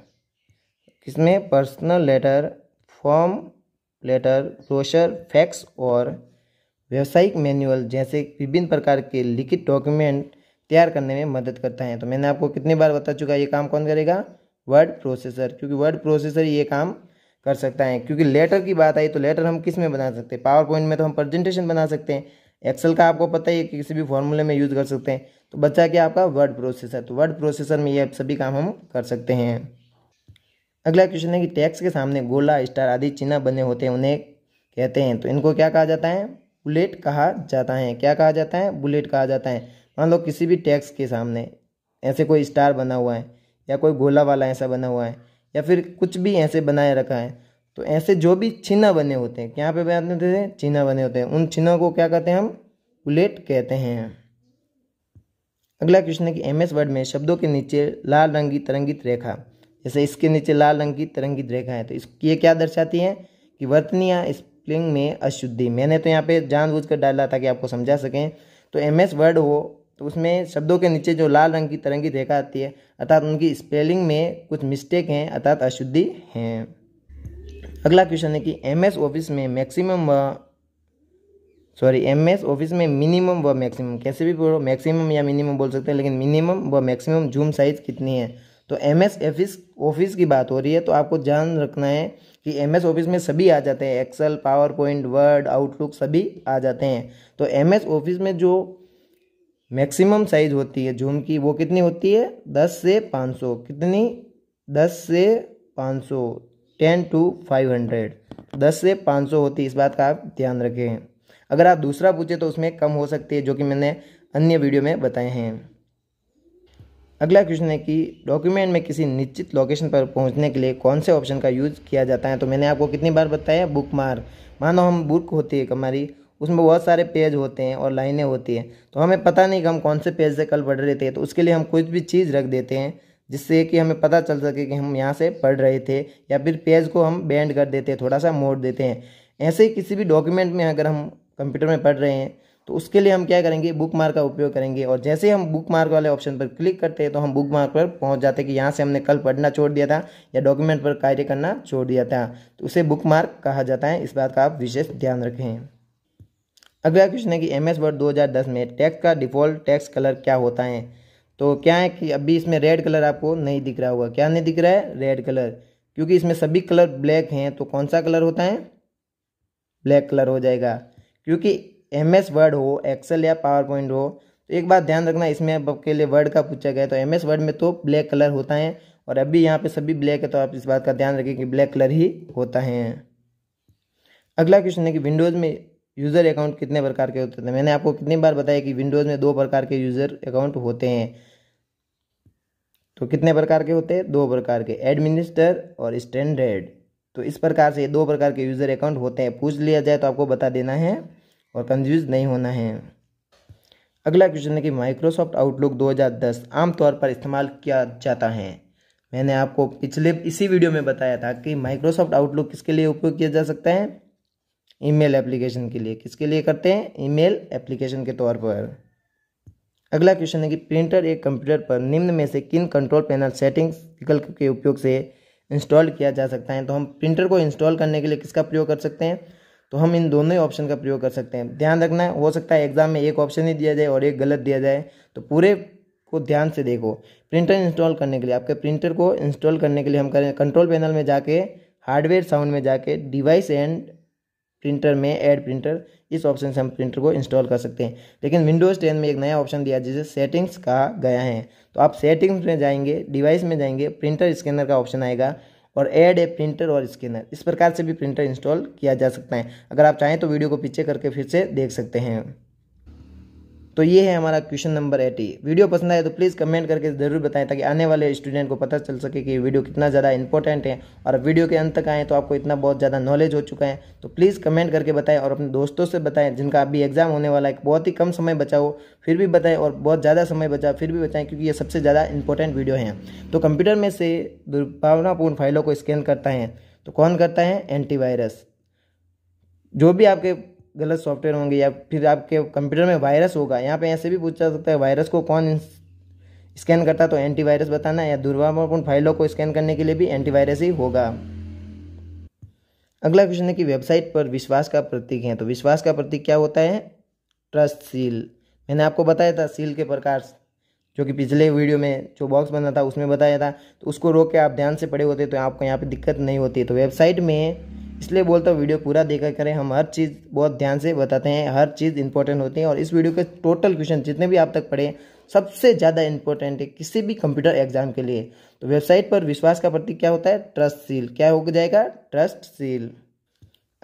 किसमें personal letter form letter brochure fax और व्यावसायिक मैनुअल जैसे विभिन्न प्रकार के लिखित डॉक्यूमेंट तैयार करने में मदद करता है तो मैंने आपको कितनी बार बता चुका है ये काम कौन करेगा वर्ड प्रोसेसर क्योंकि वर्ड प्रोसेसर ये काम कर सकता है क्योंकि लेटर की बात आई तो लेटर हम किस में बना सकते हैं पावर पॉइंट में तो हम प्रेजेंटेशन बना सकते हैं एक्सेल का आपको पता ही है कि किसी भी फॉर्मूले में यूज़ कर सकते हैं तो बच्चा क्या आपका वर्ड प्रोसेसर तो वर्ड प्रोसेसर में ये सभी काम हम कर सकते हैं अगला क्वेश्चन है कि टैक्स के सामने गोला स्टार आदि चिन्ह बने होते हैं उन्हें कहते हैं तो इनको क्या कहा जाता है बुलेट कहा जाता है क्या कहा जाता है बुलेट कहा जाता है मान लो किसी भी टैक्स के सामने ऐसे कोई स्टार बना हुआ है या कोई गोला वाला ऐसा बना हुआ है या फिर कुछ भी ऐसे बनाए रखा है तो ऐसे जो भी छिन्ना बने होते हैं क्या पे बनाते होते हैं छिन्ना बने होते हैं उन छिन्नों को क्या कहते हैं हम उलेट कहते हैं अगला क्वेश्चन है कि एम एस वर्ड में शब्दों के नीचे लाल रंग की तरंगित रेखा जैसे इसके नीचे लाल रंग की तरंगित रेखा है तो इसकी ये क्या दर्शाती है कि वर्तनिया स्प्लिंग में अशुद्धि मैंने तो यहाँ पे जानबूझकर डाला था कि आपको समझा सकें तो एम एस वर्ड हो तो उसमें शब्दों के नीचे जो लाल रंग की तरंगी रेखा आती है अर्थात उनकी स्पेलिंग में कुछ मिस्टेक हैं अर्थात अशुद्धि हैं अगला क्वेश्चन है कि एम ऑफिस में मैक्सिमम व सॉरी एम ऑफिस में मिनिमम व मैक्सिमम कैसे भी बोलो मैक्सिमम या मिनिमम बोल सकते हैं लेकिन मिनिमम व मैक्सिमम जूम साइज़ कितनी है तो एम एस ऑफिस ऑफिस की बात हो रही है तो आपको ध्यान रखना है कि एम एस ऑफिस में सभी आ जाते हैं Excel PowerPoint Word Outlook सभी आ जाते हैं तो एम एस ऑफिस में जो मैक्सिमम साइज होती है झूम की वो कितनी होती है दस से पाँच सौ कितनी दस से पाँच सौ टेन टू फाइव हंड्रेड दस से पाँच सौ होती है इस बात का आप ध्यान रखें अगर आप दूसरा पूछे तो उसमें कम हो सकती है जो कि मैंने अन्य वीडियो में बताए हैं अगला क्वेश्चन है कि डॉक्यूमेंट में किसी निश्चित लोकेशन पर पहुंचने के लिए कौन से ऑप्शन का यूज़ किया जाता है तो मैंने आपको कितनी बार बताया बुक मार मानो हम बुक होती है हमारी उसमें बहुत सारे पेज होते हैं और लाइनें होती हैं तो हमें पता नहीं कि हम कौन से पेज से कल पढ़ रहे थे तो उसके लिए हम कुछ भी चीज़ रख देते हैं जिससे कि हमें पता चल सके कि हम यहाँ से पढ़ रहे थे या फिर पेज को हम बैंड कर देते हैं थोड़ा सा मोड़ देते हैं ऐसे ही किसी भी डॉक्यूमेंट में अगर हम कंप्यूटर में पढ़ रहे हैं तो उसके लिए हम क्या करेंगे बुक मार्क का उपयोग करेंगे और जैसे हम बुक मार्क वाले ऑप्शन पर क्लिक करते हैं तो हम बुक मार्क पर पहुंच जाते हैं कि यहाँ से हमने कल पढ़ना छोड़ दिया था या डॉक्यूमेंट पर कार्य करना छोड़ दिया था तो उसे बुक मार्क कहा जाता है इस बात का आप विशेष ध्यान रखें अगला क्वेश्चन है कि एम एस वर्ड दो में टैक्स का डिफ़ॉल्ट टैक्स कलर क्या होता है तो क्या है कि अभी इसमें रेड कलर आपको नहीं दिख रहा होगा क्या नहीं दिख रहा है रेड कलर क्योंकि इसमें सभी कलर ब्लैक हैं तो कौन सा कलर होता है ब्लैक कलर हो जाएगा क्योंकि एम एस वर्ड हो एक्सेल या पावर पॉइंट हो तो एक बात ध्यान रखना इसमें आपके लिए वर्ड का पूछा गया तो एम एस वर्ड में तो ब्लैक कलर होता है और अभी यहाँ पे सभी ब्लैक है तो आप इस बात का ध्यान रखें कि ब्लैक कलर ही होता है अगला क्वेश्चन है कि विंडोज़ में यूज़र अकाउंट कितने प्रकार के होते थे तो मैंने आपको कितनी बार बताया कि विंडोज़ में दो प्रकार के यूज़र अकाउंट होते हैं तो कितने प्रकार के होते हैं दो प्रकार के एडमिनिस्टर और स्टैंडर्ड तो इस प्रकार से दो प्रकार के यूज़र अकाउंट होते हैं पूछ लिया जाए तो आपको बता देना है और कंफ्यूज नहीं होना है अगला क्वेश्चन है कि माइक्रोसॉफ्ट आउटलुक 2010 आमतौर पर इस्तेमाल किया जाता है मैंने आपको पिछले इसी वीडियो में बताया था कि माइक्रोसॉफ्ट आउटलुक किसके लिए उपयोग किया जा सकता है ईमेल एप्लीकेशन के लिए किसके लिए करते हैं ईमेल एप्लीकेशन के तौर पर अगला क्वेश्चन है कि प्रिंटर एक कंप्यूटर पर निम्न में से किन कंट्रोल पैनल सेटिंग्स विकल्प के उपयोग से इंस्टॉल किया जा सकता है तो हम प्रिंटर को इंस्टॉल करने के लिए किसका प्रयोग कर सकते हैं तो हम इन दोनों ही ऑप्शन का प्रयोग कर सकते हैं ध्यान रखना हो सकता है एग्जाम में एक ऑप्शन ही दिया जाए और एक गलत दिया जाए तो पूरे को ध्यान से देखो प्रिंटर इंस्टॉल करने के लिए आपके प्रिंटर को इंस्टॉल करने के लिए हम करें कंट्रोल पैनल में जाके हार्डवेयर साउंड में जाके डिवाइस एंड प्रिंटर में ऐड प्रिंटर इस ऑप्शन से हम प्रिंटर को इंस्टॉल कर सकते हैं लेकिन विंडोज़ टेन में एक नया ऑप्शन दिया जिसे सेटिंग्स कहा गया है तो आप सेटिंग्स में जाएंगे डिवाइस में जाएंगे प्रिंटर स्कैनर का ऑप्शन आएगा और ऐड ए प्रिंटर और स्कैनर इस प्रकार से भी प्रिंटर इंस्टॉल किया जा सकता है अगर आप चाहें तो वीडियो को पीछे करके फिर से देख सकते हैं तो ये है हमारा क्वेश्चन नंबर एटी वीडियो पसंद आए तो प्लीज़ कमेंट करके ज़रूर बताएं ताकि आने वाले स्टूडेंट को पता चल सके कि वीडियो कितना ज़्यादा इंपॉर्टेंट है और वीडियो के अंत तक आएँ तो आपको इतना बहुत ज़्यादा नॉलेज हो चुका है तो प्लीज़ कमेंट करके बताएं और अपने दोस्तों से बताएं जिनका अभी एग्जाम होने वाला है बहुत ही कम समय बचाओ फिर भी बताएं और बहुत ज़्यादा समय बचाओ फिर भी बताएं क्योंकि ये सबसे ज़्यादा इंपॉर्टेंट वीडियो हैं तो कंप्यूटर में से दुर्भावनापूर्ण फाइलों को स्कैन करता है तो कौन करता है एंटीवायरस जो भी आपके गलत सॉफ्टवेयर होंगे या फिर आपके कंप्यूटर में वायरस होगा यहाँ पे ऐसे भी पूछा सकता है वायरस को कौन स्कैन करता है तो एंटीवायरस बताना या दुर्भावपूर्ण फाइलों को स्कैन करने के लिए भी एंटीवायरस ही होगा अगला क्वेश्चन है कि वेबसाइट पर विश्वास का प्रतीक है तो विश्वास का प्रतीक क्या होता है ट्रस्ट सील मैंने आपको बताया था सील के प्रकार जो कि पिछले वीडियो में जो बॉक्स बना था उसमें बताया था तो उसको रोक के आप ध्यान से पड़े होते तो आपको यहाँ पे दिक्कत नहीं होती तो वेबसाइट में इसलिए बोलता हूँ वीडियो पूरा देखा करें हम हर चीज़ बहुत ध्यान से बताते हैं हर चीज़ इंपॉर्टेंट होती है और इस वीडियो के टोटल क्वेश्चन जितने भी आप तक पढ़े सबसे ज़्यादा इंपॉर्टेंट है किसी भी कंप्यूटर एग्जाम के लिए तो वेबसाइट पर विश्वास का प्रतीक क्या होता है ट्रस्ट सील क्या हो जाएगा ट्रस्ट सील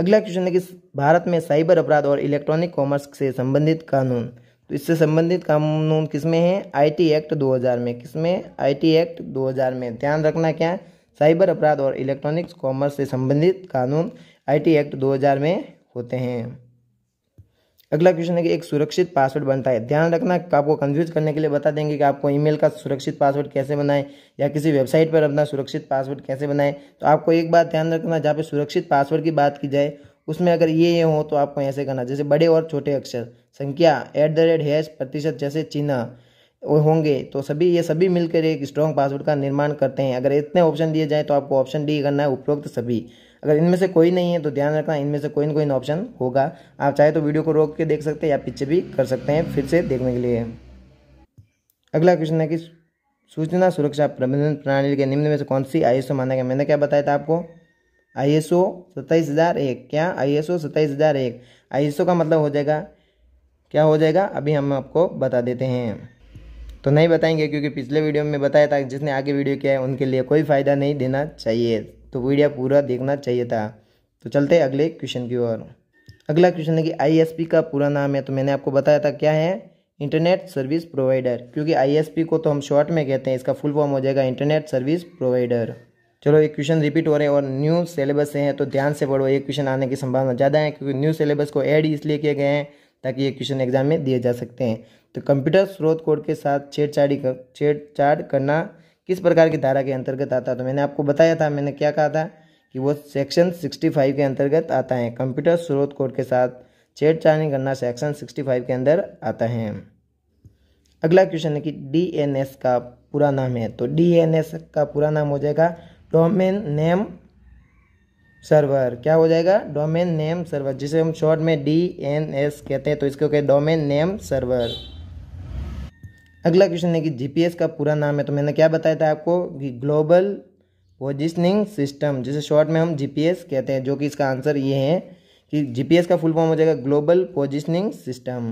अगला क्वेश्चन है कि भारत में साइबर अपराध और इलेक्ट्रॉनिक कॉमर्स से संबंधित कानून तो इससे संबंधित कानून किसमें है आईटी एक्ट 2000 में किसमें आईटी एक्ट 2000 में ध्यान रखना क्या है साइबर अपराध और इलेक्ट्रॉनिक्स कॉमर्स से संबंधित कानून आईटी एक्ट 2000 में होते हैं अगला क्वेश्चन है कि एक सुरक्षित पासवर्ड बनता है ध्यान रखना आपको कंफ्यूज करने के लिए बता देंगे कि आपको ईमेल का सुरक्षित पासवर्ड कैसे बनाएं या किसी वेबसाइट पर अपना सुरक्षित पासवर्ड कैसे बनाएं तो आपको एक बात ध्यान रखना जहाँ पे सुरक्षित पासवर्ड की बात की जाए उसमें अगर ये ये हो तो आपको ऐसे करना जैसे बड़े और छोटे अक्षर संख्या एट द रेट हैश प्रतिशत जैसे चिन्ह होंगे तो सभी ये सभी मिलकर एक स्ट्रॉन्ग पासवर्ड का निर्माण करते हैं अगर इतने ऑप्शन दिए जाएँ तो आपको ऑप्शन डी करना है उपयुक्त सभी अगर इनमें से कोई नहीं है तो ध्यान रखना इनमें से कोई ना कोई ऑप्शन होगा आप चाहे तो वीडियो को रोक के देख सकते हैं या पीछे भी कर सकते हैं फिर से देखने के लिए अगला क्वेश्चन है कि सूचना सुरक्षा प्रबंधन प्रणाली के निम्न में से कौन सी आई माना गया मैंने क्या बताया था आपको आई एस ओ सत्ताईस हज़ार एक क्या आई एस ओ सत्ताईस हज़ार एक आई एस ओ का मतलब हो जाएगा क्या हो जाएगा अभी हम आपको बता देते हैं तो नहीं बताएंगे क्योंकि पिछले वीडियो में बताया था जिसने आगे वीडियो किया है उनके लिए कोई फ़ायदा नहीं देना चाहिए तो वीडियो पूरा देखना चाहिए था तो चलते अगले क्वेश्चन की ओर अगला क्वेश्चन है कि आईएसपी का पूरा नाम है तो मैंने आपको बताया था क्या है इंटरनेट सर्विस प्रोवाइडर क्योंकि आई को तो हम शॉर्ट में कहते हैं इसका फुल फॉर्म हो जाएगा इंटरनेट सर्विस प्रोवाइडर चलो एक क्वेश्चन रिपीट हो रहे हैं और न्यू सिलेबस से हैं तो ध्यान से पढ़ो ये क्वेश्चन आने की संभावना ज़्यादा है क्योंकि न्यू सिलेबस को ऐड इसलिए किए गए हैं ताकि ये क्वेश्चन एग्जाम में दिए जा सकते हैं तो कंप्यूटर स्रोत कोड के साथ छेड़छाड़ी कर छेड़छाड़ करना किस प्रकार की धारा के अंतर्गत आता है तो मैंने आपको बताया था मैंने क्या कहा था कि वो सेक्शन 65 के अंतर्गत आता है कंप्यूटर स्रोत कोड के साथ छेड़छाड़ी करना सेक्शन 65 के अंदर आता है अगला क्वेश्चन है कि एस का पूरा नाम है तो एस का पूरा नाम हो जाएगा डोमेन नेम सर्वर क्या हो जाएगा डोमेन नेम सर्वर जिसे हम शॉर्ट में डी एन एस कहते हैं तो इसको कहते डोमेन नेम सर्वर अगला क्वेश्चन है कि जीपीएस का पूरा नाम है तो मैंने क्या बताया था आपको कि ग्लोबल पोजिशनिंग सिस्टम जिसे शॉर्ट में हम जीपीएस कहते हैं जो कि इसका आंसर ये है कि जीपीएस का फुल फॉर्म हो जाएगा ग्लोबल पोजिशनिंग सिस्टम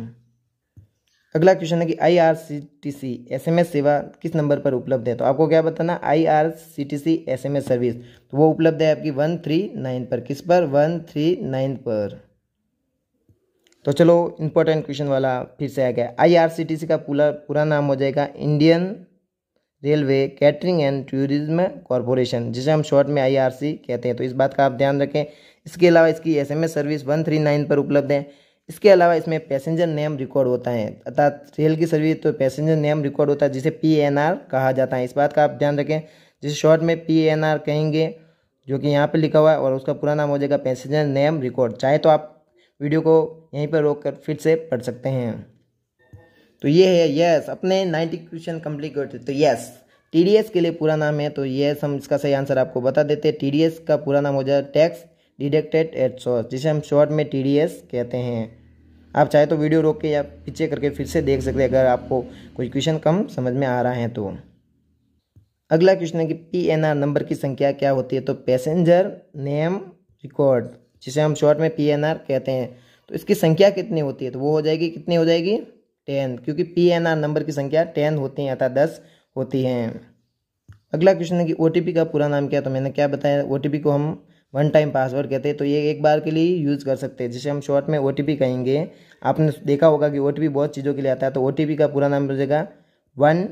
अगला क्वेश्चन है कि I R C T C S M S सेवा किस नंबर पर उपलब्ध है तो आपको क्या बताना I R C T C S M S service तो वो उपलब्ध है आपकी वन थ्री नाइन पर किस पर वन थ्री नाइन पर तो चलो इम्पोर्टेंट क्वेश्चन वाला फिर से आ गया आईआरसीटीसी का पूरा पूरा नाम हो जाएगा Indian railway catering and tourism corporation जिसे हम शॉर्ट में आईआरसी कहते हैं तो इस बात का आप ध्यान रखें इसके अलावा इसकी SMS service one three nine पर उपलब्ध है इसके अलावा इसमें पैसेंजर नेम रिकॉर्ड होता है अर्थात रेल की सर्विस तो पैसेंजर नेम रिकॉर्ड होता है जिसे पी कहा जाता है इस बात का आप ध्यान रखें जिसे शॉर्ट में पी कहेंगे जो कि यहाँ पर लिखा हुआ है और उसका पूरा नाम हो जाएगा पैसेंजर नेम रिकॉर्ड चाहे तो आप वीडियो को यहीं पर रोक कर फिर से पढ़ सकते हैं तो ये है यस अपने नाइन्टी क्वेश्चन कम्प्लीट करते तो यस टी के लिए पूरा नाम है तो यस हम इसका सही आंसर आपको बता देते हैं टी का पूरा नाम हो जाए टैक्स डिडक्टेड एट सोर्स जिसे हम शॉर्ट में टी कहते हैं आप चाहे तो वीडियो रोक के या पीछे करके फिर से देख सकते हैं अगर आपको कोई क्वेश्चन कम समझ में आ रहा है तो अगला क्वेश्चन है कि पी एन आर नंबर की संख्या क्या होती है तो पैसेंजर नेम रिकॉर्ड जिसे हम शॉर्ट में पी एन आर कहते हैं तो इसकी संख्या कितनी होती है तो वो हो जाएगी कितनी हो जाएगी टेन क्योंकि पी एन आर नंबर की संख्या टेन होती है अर्थात दस होती हैं अगला क्वेश्चन है कि ओ का पूरा नाम क्या तो मैंने क्या बताया ओ को हम वन टाइम पासवर्ड कहते हैं तो ये एक बार के लिए यूज़ कर सकते हैं जिसे हम शॉर्ट में ओ कहेंगे आपने देखा होगा कि ओ बहुत चीज़ों के लिए आता है तो ओ का पूरा नाम हो जाएगा वन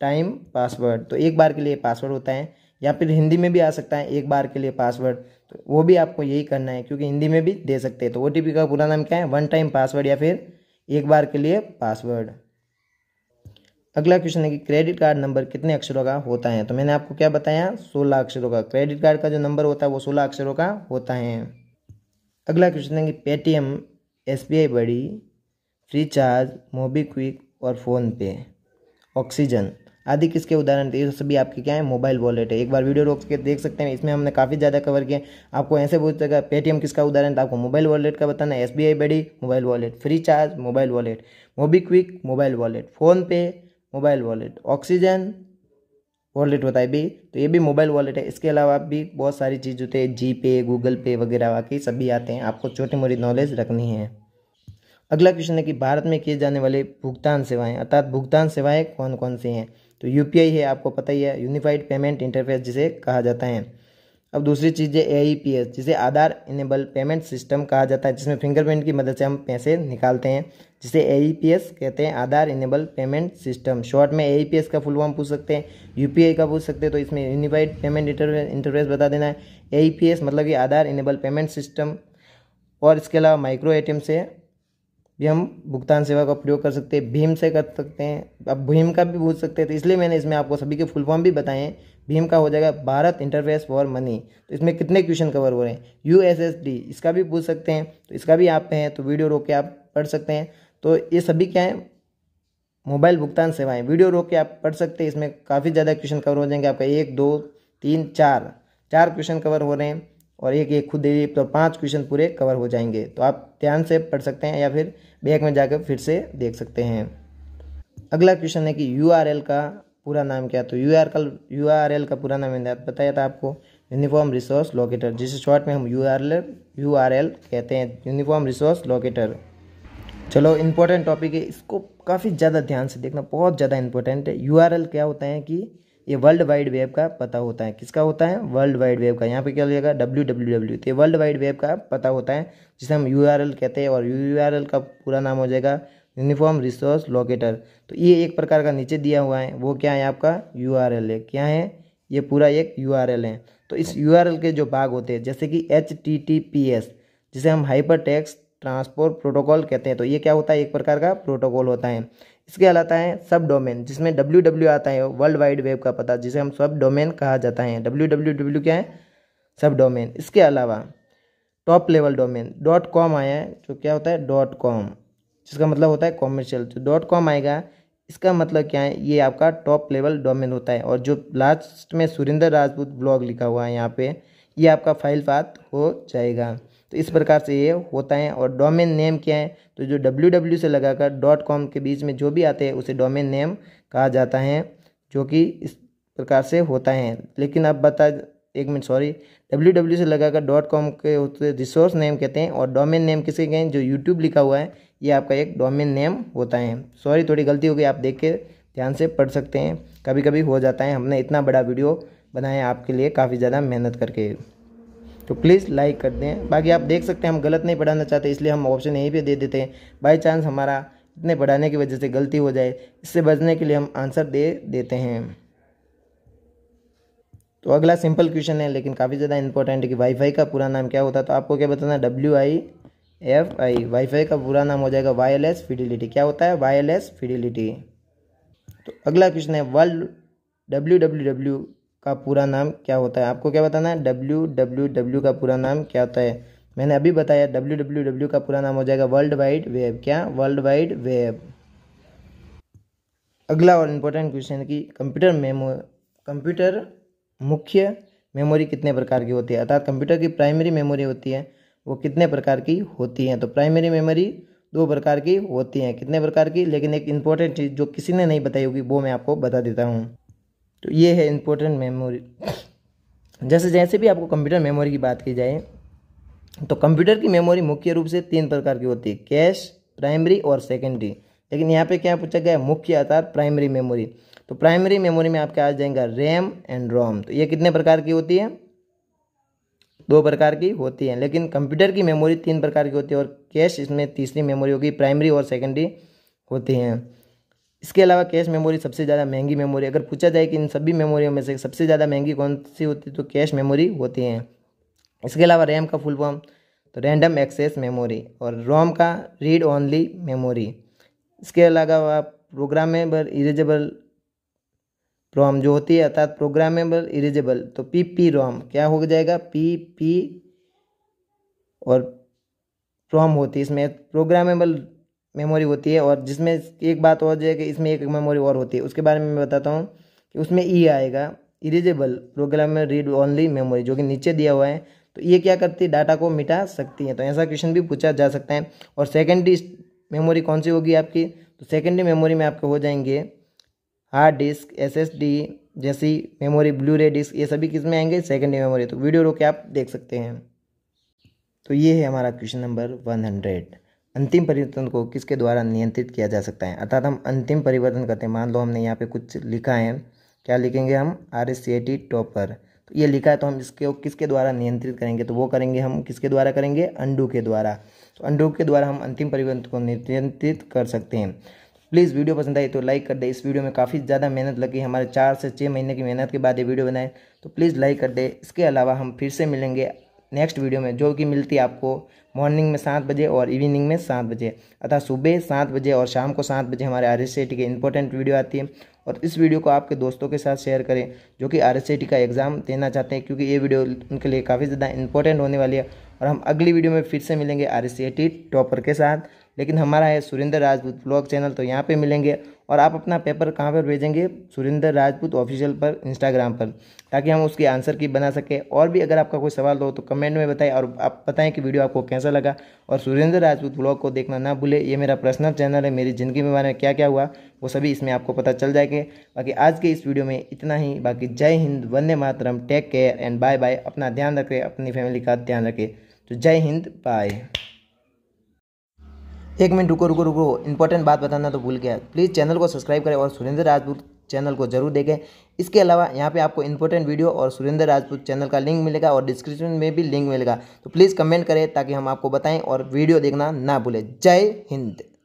टाइम पासवर्ड तो एक बार के लिए पासवर्ड होता है या फिर हिंदी में भी आ सकता है एक बार के लिए पासवर्ड तो वो भी आपको यही करना है क्योंकि हिंदी में भी दे सकते हैं तो ओ का पूरा नाम क्या है वन टाइम पासवर्ड या फिर एक बार के लिए पासवर्ड अगला क्वेश्चन है कि क्रेडिट कार्ड नंबर कितने अक्षरों का होता है तो मैंने आपको क्या बताया सोलह अक्षरों का क्रेडिट कार्ड का जो नंबर होता है वो सोलह अक्षरों का होता है अगला क्वेश्चन है कि पेटीएम एस बी आई बड़ी फ्रीचार्ज मोबीक्विक और फ़ोनपे ऑक्सीजन आदि किसके उदाहरण थे ये सभी आपके क्या है मोबाइल वॉलेट है एक बार वीडियो रोक के देख सकते हैं इसमें हमने काफ़ी ज़्यादा कवर किया आपको ऐसे पूछेगा पेटीएम किसका उदाहरण था आपको मोबाइल वॉलेट का बताना है S B I mobile wallet FreeCharge mobile wallet MobiKwik mobile wallet PhonePe mobile wallet Oxigen wallet होता है भी तो ये भी मोबाइल वॉलेट है इसके अलावा भी बहुत सारी चीज़ होते हैं जी पे गूगल पे वगैरह वाकई सभी आते हैं आपको छोटी मोटी नॉलेज रखनी है अगला क्वेश्चन है कि भारत में किए जाने वाले भुगतान सेवाएं अर्थात भुगतान सेवाएं कौन कौन सी हैं तो यू है आपको पता ही है यूनिफाइड पेमेंट इंटरफेस जिसे कहा जाता है अब दूसरी चीज़ है ए जिसे आधार इनेबल पेमेंट सिस्टम कहा जाता है जिसमें फिंगरप्रिंट की मदद से हम पैसे निकालते हैं जिसे ए कहते हैं Aadhaar enabled payment system short में ए का फुल फॉर्म पूछ सकते हैं यू का पूछ सकते हैं तो इसमें यूनिफाइड पेमेंट इंटरफेस बता देना है ए मतलब कि आधार इनेबल पेमेंट सिस्टम और इसके अलावा माइक्रो ए से भी हम भुगतान सेवा का प्रयोग कर सकते हैं भीम से कर सकते हैं अब भीम का भी पूछ सकते हैं तो इसलिए मैंने इसमें आपको सभी के फुल फॉर्म भी बताए हैं भीम का हो जाएगा भारत इंटरफेस फॉर मनी तो इसमें कितने क्वेश्चन कवर हो रहे हैं यू इसका भी पूछ सकते हैं तो इसका भी आप हैं तो वीडियो रोक के आप पढ़ सकते हैं तो ये सभी क्या है मोबाइल भुगतान सेवाएं वीडियो रोक के आप पढ़ सकते हैं इसमें काफ़ी ज़्यादा क्वेश्चन कवर हो जाएंगे आपका एक दो तीन चार चार क्वेश्चन कवर हो रहे हैं और एक एक खुद दे दिए तो पांच क्वेश्चन पूरे कवर हो जाएंगे तो आप ध्यान से पढ़ सकते हैं या फिर बैक में जाकर फिर से देख सकते हैं अगला क्वेश्चन है कि यू का पूरा नाम क्या तो यू आर कल यू आर एल का पूरा नाम मैंने बताया था आपको यूनिफॉर्म रिसोर्स लोकेटर जिसे शॉर्ट में हम U R L U R L कहते हैं यूनिफॉर्म रिसोर्स लोकेटर चलो इंपॉर्टेंट टॉपिक है इसको काफ़ी ज़्यादा ध्यान से देखना बहुत ज़्यादा इंपॉर्टेंट है यू आर एल क्या होता है कि ये वर्ल्ड वाइड वेब का पता होता है किसका होता है वर्ल्ड वाइड वेब का यहाँ पे क्या लगेगा डब्ल्यू डब्ल्यू डब्ल्यू तो ये वर्ल्ड वाइड वेब का पता होता है जिसे हम यू आर एल कहते हैं और यू आर एल का पूरा नाम हो जाएगा यूनिफॉर्म रिसोर्स लोकेटर तो ये एक प्रकार का नीचे दिया हुआ है वो क्या है आपका यू आर एल है क्या है ये पूरा एक यू आर एल है तो इस यू आर एल के जो भाग होते हैं जैसे कि H T T P S जिसे हम हाइपर टेक्स्ट ट्रांसपोर्ट प्रोटोकॉल कहते हैं तो ये क्या होता है एक प्रकार का प्रोटोकॉल होता है इसके अलावा आता है सब डोमेन जिसमें डब्ल्यू डब्ल्यू आता है वर्ल्ड वाइड वेब का पता जिसे हम सब डोमेन कहा जाता है डब्ल्यू डब्ल्यू डब्ल्यू क्या है सब डोमेन इसके अलावा top level domain dot com आया है जो क्या होता है डॉट कॉम जिसका मतलब होता है कॉमर्शियल जो डॉट कॉम आएगा इसका मतलब क्या है ये आपका टॉप लेवल डोमेन होता है और जो लास्ट में सुरेंद्र राजपूत ब्लॉग लिखा हुआ है यहाँ पे ये आपका फाइल पाथ हो जाएगा तो इस प्रकार से ये होता है और डोमेन नेम क्या है तो जो डब्ल्यू डब्ल्यू से लगाकर डॉट कॉम के बीच में जो भी आते हैं उसे डोमेन नेम कहा जाता है जो कि इस प्रकार से होता है लेकिन अब बता एक मिनट सॉरी डब्ल्यू डब्ल्यू से लगाकर डॉट कॉम के होते रिसोर्स नेम कहते हैं और डोमेन नेम किसके कहें जो यूट्यूब लिखा हुआ है ये आपका एक डोमेन नेम होता है सॉरी थोड़ी गलती हो गई आप देख के ध्यान से पढ़ सकते हैं कभी कभी हो जाता है हमने इतना बड़ा वीडियो बनाया आपके लिए काफ़ी ज़्यादा मेहनत करके तो प्लीज़ लाइक कर दें बाकी आप देख सकते हैं हम गलत नहीं पढ़ाना चाहते इसलिए हम ऑप्शन यहीं पे दे देते हैं बाई चांस हमारा इतने पढ़ाने की वजह से गलती हो जाए इससे बचने के लिए हम आंसर दे देते हैं तो अगला सिंपल क्वेश्चन है लेकिन काफ़ी ज़्यादा इंपॉर्टेंट है कि वाईफाई का पूरा नाम क्या होता है तो आपको क्या बताना W I F I WiFi का पूरा नाम हो जाएगा वायरलेस फिडिलिटी क्या होता है वायरलेस फिडिलिटी तो अगला क्वेश्चन है वर्ल्ड डब्ल्यू डब्ल्यू डब्ल्यू का पूरा नाम क्या होता है आपको क्या बताना है डब्ल्यू डब्ल्यू डब्ल्यू का पूरा नाम क्या होता है मैंने अभी बताया डब्ल्यू डब्ल्यू डब्ल्यू का पूरा नाम हो जाएगा वर्ल्ड वाइड वेब क्या वर्ल्ड वाइड वेब अगला और इम्पोर्टेंट क्वेश्चन कि कंप्यूटर मेमो कंप्यूटर मुख्य मेमोरी कितने प्रकार की होती है अर्थात कंप्यूटर की प्राइमरी मेमोरी होती है वो कितने प्रकार की होती है तो प्राइमरी मेमोरी दो प्रकार की होती हैं कितने प्रकार की लेकिन एक इम्पोर्टेंट चीज़ जो किसी ने नहीं बताई होगी वो मैं आपको बता देता हूँ तो ये है इम्पोर्टेंट मेमोरी जैसे जैसे भी आपको कंप्यूटर मेमोरी की बात की जाए तो कंप्यूटर की मेमोरी मुख्य रूप से तीन प्रकार की होती है कैश प्राइमरी और सेकेंडरी लेकिन यहाँ पे क्या पूछा गया मुख्य अर्थात प्राइमरी मेमोरी तो प्राइमरी मेमोरी में आपके आ जाएगा रैम एंड रोम तो ये कितने प्रकार की होती है दो प्रकार की होती है लेकिन कंप्यूटर की मेमोरी तीन प्रकार की होती है और कैश इसमें तीसरी मेमोरी होगी प्राइमरी और सेकेंडरी होती हैं इसके अलावा कैश मेमोरी सबसे ज़्यादा महंगी मेमोरी अगर पूछा जाए कि इन सभी मेमोरियों में से सबसे ज़्यादा महंगी कौन सी होती है तो कैश मेमोरी होती हैं इसके अलावा रैम का फुल फॉर्म तो रैंडम एक्सेस मेमोरी और रोम का रीड ओनली मेमोरी इसके अलावा प्रोग्रामेबल इरेजेबल रोम जो होती है अर्थात प्रोग्रामेबल इरेजेबल तो पी पी रोम क्या हो जाएगा पी पी और रोम होती है इसमें प्रोग्रामेबल मेमोरी होती है और जिसमें एक बात और जो है कि इसमें एक मेमोरी और होती है उसके बारे में मैं बताता हूँ कि उसमें ई e आएगा इरेजेबल प्रोग्राम में रीड ओनली मेमोरी जो कि नीचे दिया हुआ है तो ये क्या करती है डाटा को मिटा सकती है तो ऐसा क्वेश्चन भी पूछा जा सकता है और सेकेंडरी मेमोरी कौन सी होगी आपकी तो सेकेंडरी मेमोरी में आपके हो जाएंगे हार्ड डिस्क डी जैसी मेमोरी ब्लू रे डिस्क ये सभी किस में आएंगे सेकेंडरी मेमोरी तो वीडियो रोके आप देख सकते हैं तो ये है हमारा क्वेश्चन नंबर वन हंड्रेड अंतिम परिवर्तन को किसके द्वारा नियंत्रित किया जा सकता है अर्थात हम अंतिम परिवर्तन करते हैं मान लो हमने यहाँ पे कुछ लिखा है क्या लिखेंगे हम R S C I T topper तो ये लिखा है तो हम इसके किसके द्वारा नियंत्रित करेंगे तो वो करेंगे हम किसके द्वारा करेंगे अंडू के द्वारा तो अंडू के द्वारा हम अंतिम परिवर्तन को नियंत्रित कर सकते हैं प्लीज़ वीडियो पसंद आई तो लाइक कर दे इस वीडियो में काफ़ी ज़्यादा मेहनत लगी हमारे चार से छः महीने की मेहनत के बाद ये वीडियो बनाए तो प्लीज़ लाइक कर दे इसके अलावा हम फिर से मिलेंगे नेक्स्ट वीडियो में जो कि मिलती है आपको मॉर्निंग में सात बजे और इवनिंग में सात बजे अतः सुबह सात बजे और शाम को सात बजे हमारे आर एस की इंपॉर्टेंट वीडियो आती है और इस वीडियो को आपके दोस्तों के साथ शेयर करें जो कि आर का एग्ज़ाम देना चाहते हैं क्योंकि ये वीडियो उनके लिए काफ़ी ज़्यादा इंपॉर्टेंट होने वाली है और हम अगली वीडियो में फिर से मिलेंगे आर टॉपर के साथ लेकिन हमारा है सुरेंद्र राजपूत ब्लॉग चैनल तो यहाँ पे मिलेंगे और आप अपना पेपर कहाँ पर भेजेंगे सुरेंद्र राजपूत ऑफिशियल पर इंस्टाग्राम पर ताकि हम उसके आंसर की बना सकें और भी अगर आपका कोई सवाल हो तो कमेंट में बताएं और आप बताएं कि वीडियो आपको कैसा लगा और सुरेंद्र राजपूत ब्लॉग को देखना ना भूले ये मेरा पर्सनल चैनल है मेरी ज़िंदगी में बारे में क्या क्या हुआ वो सभी इसमें आपको पता चल जाएंगे बाकी आज के इस वीडियो में इतना ही बाकी जय हिंद वंदे मातरम take care and bye bye अपना ध्यान रखें अपनी फैमिली का ध्यान रखें तो जय हिंद बाय एक मिनट रुको रुको रुको इंपॉर्टेंट बात बताना तो भूल गया प्लीज़ चैनल को सब्सक्राइब करें और सुरेंद्र राजपूत चैनल को जरूर देखें इसके अलावा यहाँ पे आपको इंपॉर्टेंट वीडियो और सुरेंद्र राजपूत चैनल का लिंक मिलेगा और डिस्क्रिप्शन में भी लिंक मिलेगा तो प्लीज़ कमेंट करें ताकि हम आपको बताएं और वीडियो देखना ना भूलें जय हिंद